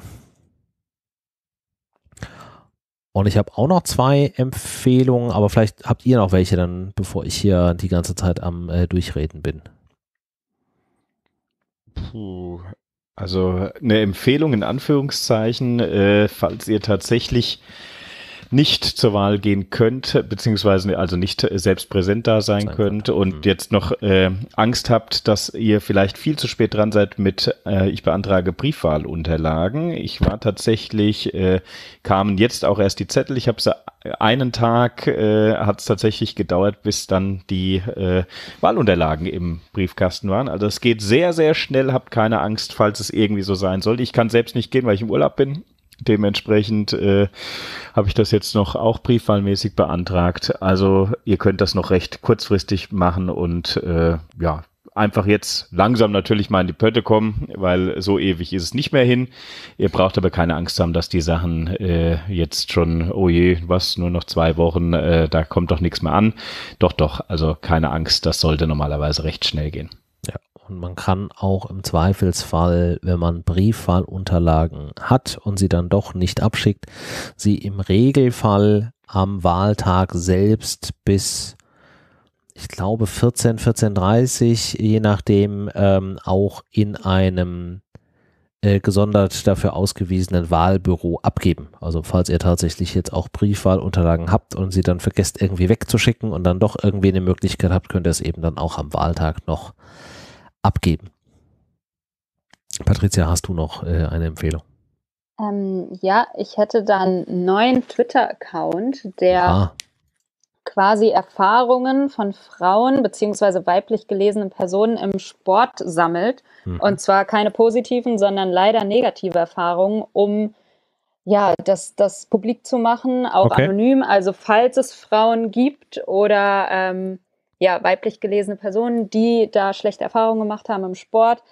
Und ich habe auch noch zwei Empfehlungen, aber vielleicht habt ihr noch welche dann, bevor ich hier die ganze Zeit am äh, Durchreden bin. Puh. Also äh, eine Empfehlung in Anführungszeichen, äh, falls ihr tatsächlich nicht zur Wahl gehen könnt, beziehungsweise also nicht selbst präsent da sein, sein könnt und mhm. jetzt noch äh, Angst habt, dass ihr vielleicht viel zu spät dran seid mit, äh, ich beantrage Briefwahlunterlagen. Ich war tatsächlich, äh, kamen jetzt auch erst die Zettel. Ich habe äh, einen Tag, äh, hat es tatsächlich gedauert, bis dann die äh, Wahlunterlagen im Briefkasten waren. Also es geht sehr, sehr schnell. Habt keine Angst, falls es irgendwie so sein sollte. Ich kann selbst nicht gehen, weil ich im Urlaub bin. Dementsprechend äh, habe ich das jetzt noch auch briefwahlmäßig beantragt. Also ihr könnt das noch recht kurzfristig machen und äh, ja, einfach jetzt langsam natürlich mal in die Pötte kommen, weil so ewig ist es nicht mehr hin. Ihr braucht aber keine Angst haben, dass die Sachen äh, jetzt schon, oh je, was, nur noch zwei Wochen, äh, da kommt doch nichts mehr an. Doch, doch, also keine Angst, das sollte normalerweise recht schnell gehen. Und man kann auch im Zweifelsfall, wenn man Briefwahlunterlagen hat und sie dann doch nicht abschickt, sie im Regelfall am Wahltag selbst bis ich glaube 14, 14.30, Uhr, je nachdem, ähm, auch in einem äh, gesondert dafür ausgewiesenen Wahlbüro abgeben. Also falls ihr tatsächlich jetzt auch Briefwahlunterlagen habt und sie dann vergesst irgendwie wegzuschicken und dann doch irgendwie eine Möglichkeit habt, könnt ihr es eben dann auch am Wahltag noch äh, abgeben. Patricia, hast du noch äh, eine Empfehlung? Ähm, ja, ich hätte dann einen neuen Twitter-Account, der ja. quasi Erfahrungen von Frauen bzw. weiblich gelesenen Personen im Sport sammelt. Mhm. Und zwar keine positiven, sondern leider negative Erfahrungen, um ja, das, das publik zu machen, auch okay. anonym. Also falls es Frauen gibt oder ähm, ja, weiblich gelesene Personen, die da schlechte Erfahrungen gemacht haben im Sport,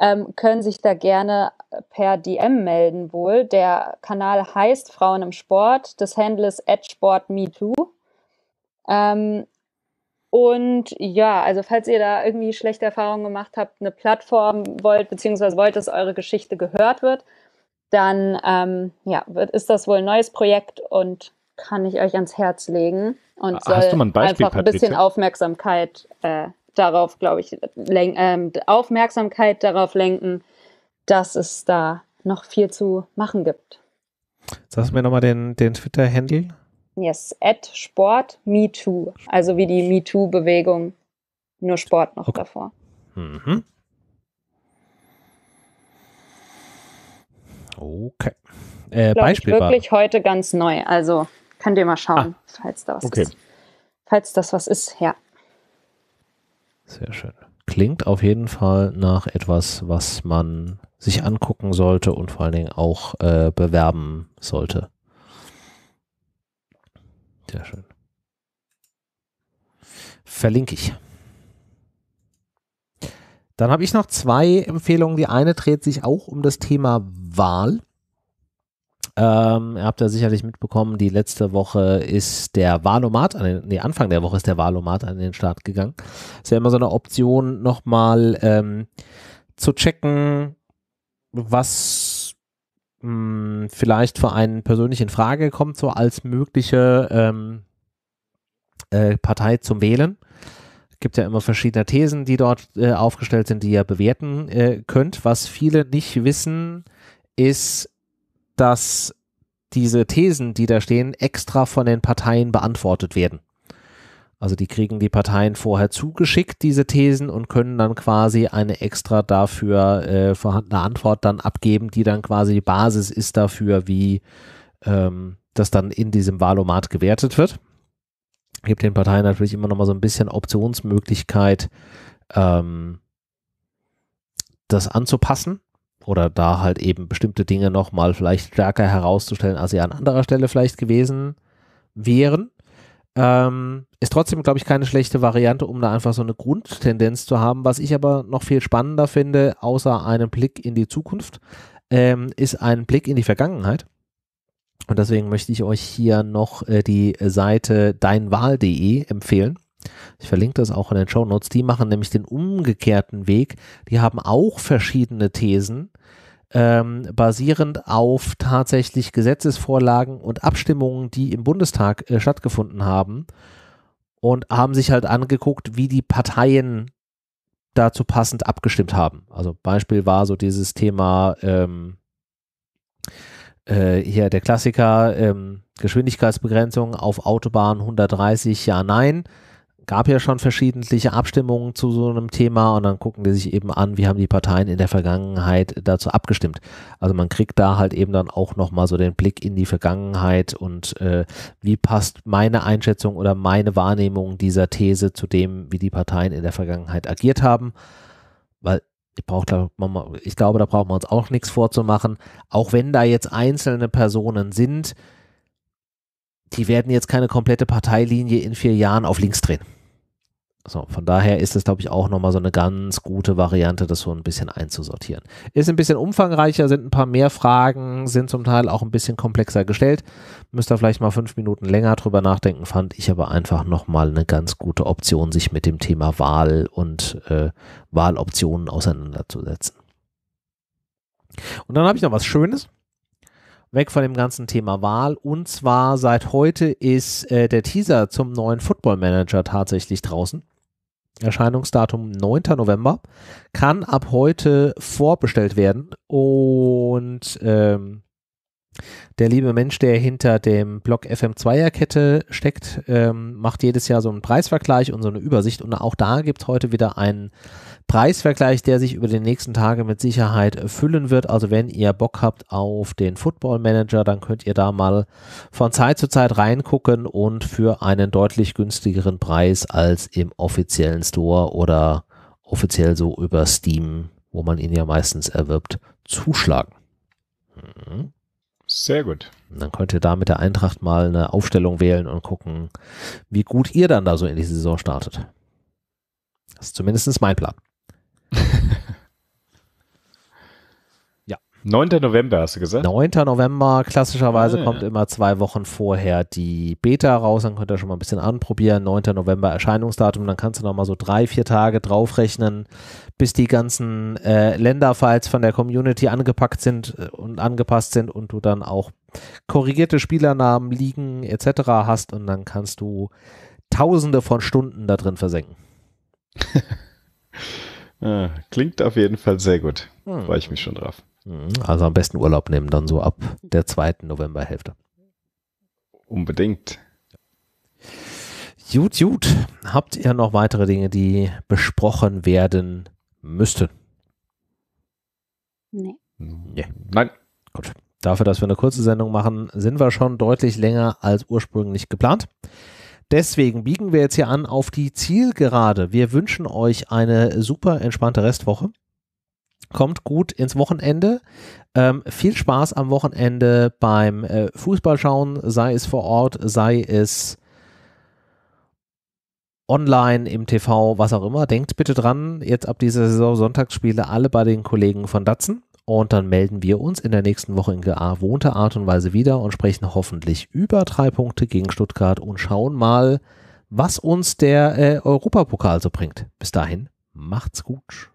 ähm, können sich da gerne per DM melden wohl. Der Kanal heißt Frauen im Sport. Das Handle ist @sportmetoo. Ähm, und ja, also falls ihr da irgendwie schlechte Erfahrungen gemacht habt, eine Plattform wollt, beziehungsweise wollt, dass eure Geschichte gehört wird, dann ähm, ja, wird, ist das wohl ein neues Projekt und kann ich euch ans Herz legen und Hast soll ein Beispiel, einfach ein bisschen Patricia? Aufmerksamkeit äh, darauf, glaube ich, ähm, Aufmerksamkeit darauf lenken, dass es da noch viel zu machen gibt. Sagst du mir nochmal den, den Twitter-Handle? Yes, at Sport MeToo. Also wie die MeToo-Bewegung, nur Sport noch okay. davor. Mhm. Okay. Äh, Beispiel ich wirklich heute ganz neu. Also könnt ihr mal schauen, ah, falls da was okay. ist. Falls das was ist, ja. Sehr schön. Klingt auf jeden Fall nach etwas, was man sich angucken sollte und vor allen Dingen auch äh, bewerben sollte. Sehr schön. Verlinke ich. Dann habe ich noch zwei Empfehlungen. Die eine dreht sich auch um das Thema Wahl. Ähm, habt ja sicherlich mitbekommen, die letzte Woche ist der Wahlomat, nee, Anfang der Woche ist der Wahlomat an den Start gegangen. Ist ja immer so eine Option, nochmal ähm, zu checken, was mh, hm, vielleicht für einen persönlich in Frage kommt, so als mögliche ähm, äh, Partei zum Wählen Es gibt ja immer verschiedene Thesen, die dort äh, aufgestellt sind, die ihr bewerten äh, könnt. Was viele nicht wissen, ist, dass diese Thesen, die da stehen, extra von den Parteien beantwortet werden. Also die kriegen die Parteien vorher zugeschickt, diese Thesen, und können dann quasi eine extra dafür äh, vorhandene Antwort dann abgeben, die dann quasi die Basis ist dafür, wie ähm, das dann in diesem Wahlomat gewertet wird. Gibt den Parteien natürlich immer noch mal so ein bisschen Optionsmöglichkeit, ähm, das anzupassen oder da halt eben bestimmte Dinge nochmal vielleicht stärker herauszustellen, als sie an anderer Stelle vielleicht gewesen wären. Ähm, ist trotzdem, glaube ich, keine schlechte Variante, um da einfach so eine Grundtendenz zu haben. Was ich aber noch viel spannender finde, außer einem Blick in die Zukunft, ähm, ist ein Blick in die Vergangenheit. Und deswegen möchte ich euch hier noch äh, die Seite deinwahl.de empfehlen. Ich verlinke das auch in den Show Notes. Die machen nämlich den umgekehrten Weg. Die haben auch verschiedene Thesen, ähm, basierend auf tatsächlich Gesetzesvorlagen und Abstimmungen, die im Bundestag äh, stattgefunden haben. Und haben sich halt angeguckt, wie die Parteien dazu passend abgestimmt haben. Also Beispiel war so dieses Thema ähm, äh, hier der Klassiker ähm, Geschwindigkeitsbegrenzung auf Autobahn 130, ja, nein gab ja schon verschiedentliche Abstimmungen zu so einem Thema und dann gucken die sich eben an, wie haben die Parteien in der Vergangenheit dazu abgestimmt. Also man kriegt da halt eben dann auch nochmal so den Blick in die Vergangenheit und äh, wie passt meine Einschätzung oder meine Wahrnehmung dieser These zu dem, wie die Parteien in der Vergangenheit agiert haben. Weil ich, brauch, ich glaube, da brauchen wir uns auch nichts vorzumachen. Auch wenn da jetzt einzelne Personen sind, die werden jetzt keine komplette Parteilinie in vier Jahren auf links drehen. So, von daher ist das, glaube ich, auch nochmal so eine ganz gute Variante, das so ein bisschen einzusortieren. Ist ein bisschen umfangreicher, sind ein paar mehr Fragen, sind zum Teil auch ein bisschen komplexer gestellt. Müsst ihr vielleicht mal fünf Minuten länger drüber nachdenken, fand ich aber einfach nochmal eine ganz gute Option, sich mit dem Thema Wahl und äh, Wahloptionen auseinanderzusetzen. Und dann habe ich noch was Schönes weg von dem ganzen Thema Wahl. Und zwar seit heute ist äh, der Teaser zum neuen Football Manager tatsächlich draußen. Erscheinungsdatum 9. November. Kann ab heute vorbestellt werden. Und ähm, der liebe Mensch, der hinter dem Blog FM2er-Kette steckt, ähm, macht jedes Jahr so einen Preisvergleich und so eine Übersicht. Und auch da gibt es heute wieder einen Preisvergleich, der sich über die nächsten Tage mit Sicherheit füllen wird. Also wenn ihr Bock habt auf den Football Manager, dann könnt ihr da mal von Zeit zu Zeit reingucken und für einen deutlich günstigeren Preis als im offiziellen Store oder offiziell so über Steam, wo man ihn ja meistens erwirbt, zuschlagen. Mhm. Sehr gut. Dann könnt ihr da mit der Eintracht mal eine Aufstellung wählen und gucken, wie gut ihr dann da so in die Saison startet. Das ist zumindest mein Plan ja. 9. November hast du gesagt? 9. November. Klassischerweise ah, kommt ja. immer zwei Wochen vorher die Beta raus. Dann könnt ihr schon mal ein bisschen anprobieren. 9. November Erscheinungsdatum. Dann kannst du noch mal so drei, vier Tage draufrechnen, bis die ganzen äh, Länderfiles von der Community angepackt sind äh, und angepasst sind und du dann auch korrigierte Spielernamen, liegen etc. hast. Und dann kannst du tausende von Stunden da drin versenken. Ah, klingt auf jeden Fall sehr gut. Hm. Freue ich mich schon drauf. Hm. Also am besten Urlaub nehmen, dann so ab der zweiten Novemberhälfte. Unbedingt. Gut, gut. Habt ihr noch weitere Dinge, die besprochen werden müssten? Nee. nee. Nein. Gut. Dafür, dass wir eine kurze Sendung machen, sind wir schon deutlich länger als ursprünglich geplant. Deswegen biegen wir jetzt hier an auf die Zielgerade. Wir wünschen euch eine super entspannte Restwoche. Kommt gut ins Wochenende. Ähm, viel Spaß am Wochenende beim äh, Fußballschauen, sei es vor Ort, sei es online, im TV, was auch immer. Denkt bitte dran, jetzt ab dieser Saison Sonntagsspiele alle bei den Kollegen von Datsen und dann melden wir uns in der nächsten Woche in gewohnter Art und Weise wieder und sprechen hoffentlich über drei Punkte gegen Stuttgart und schauen mal, was uns der äh, Europapokal so bringt. Bis dahin, macht's gut.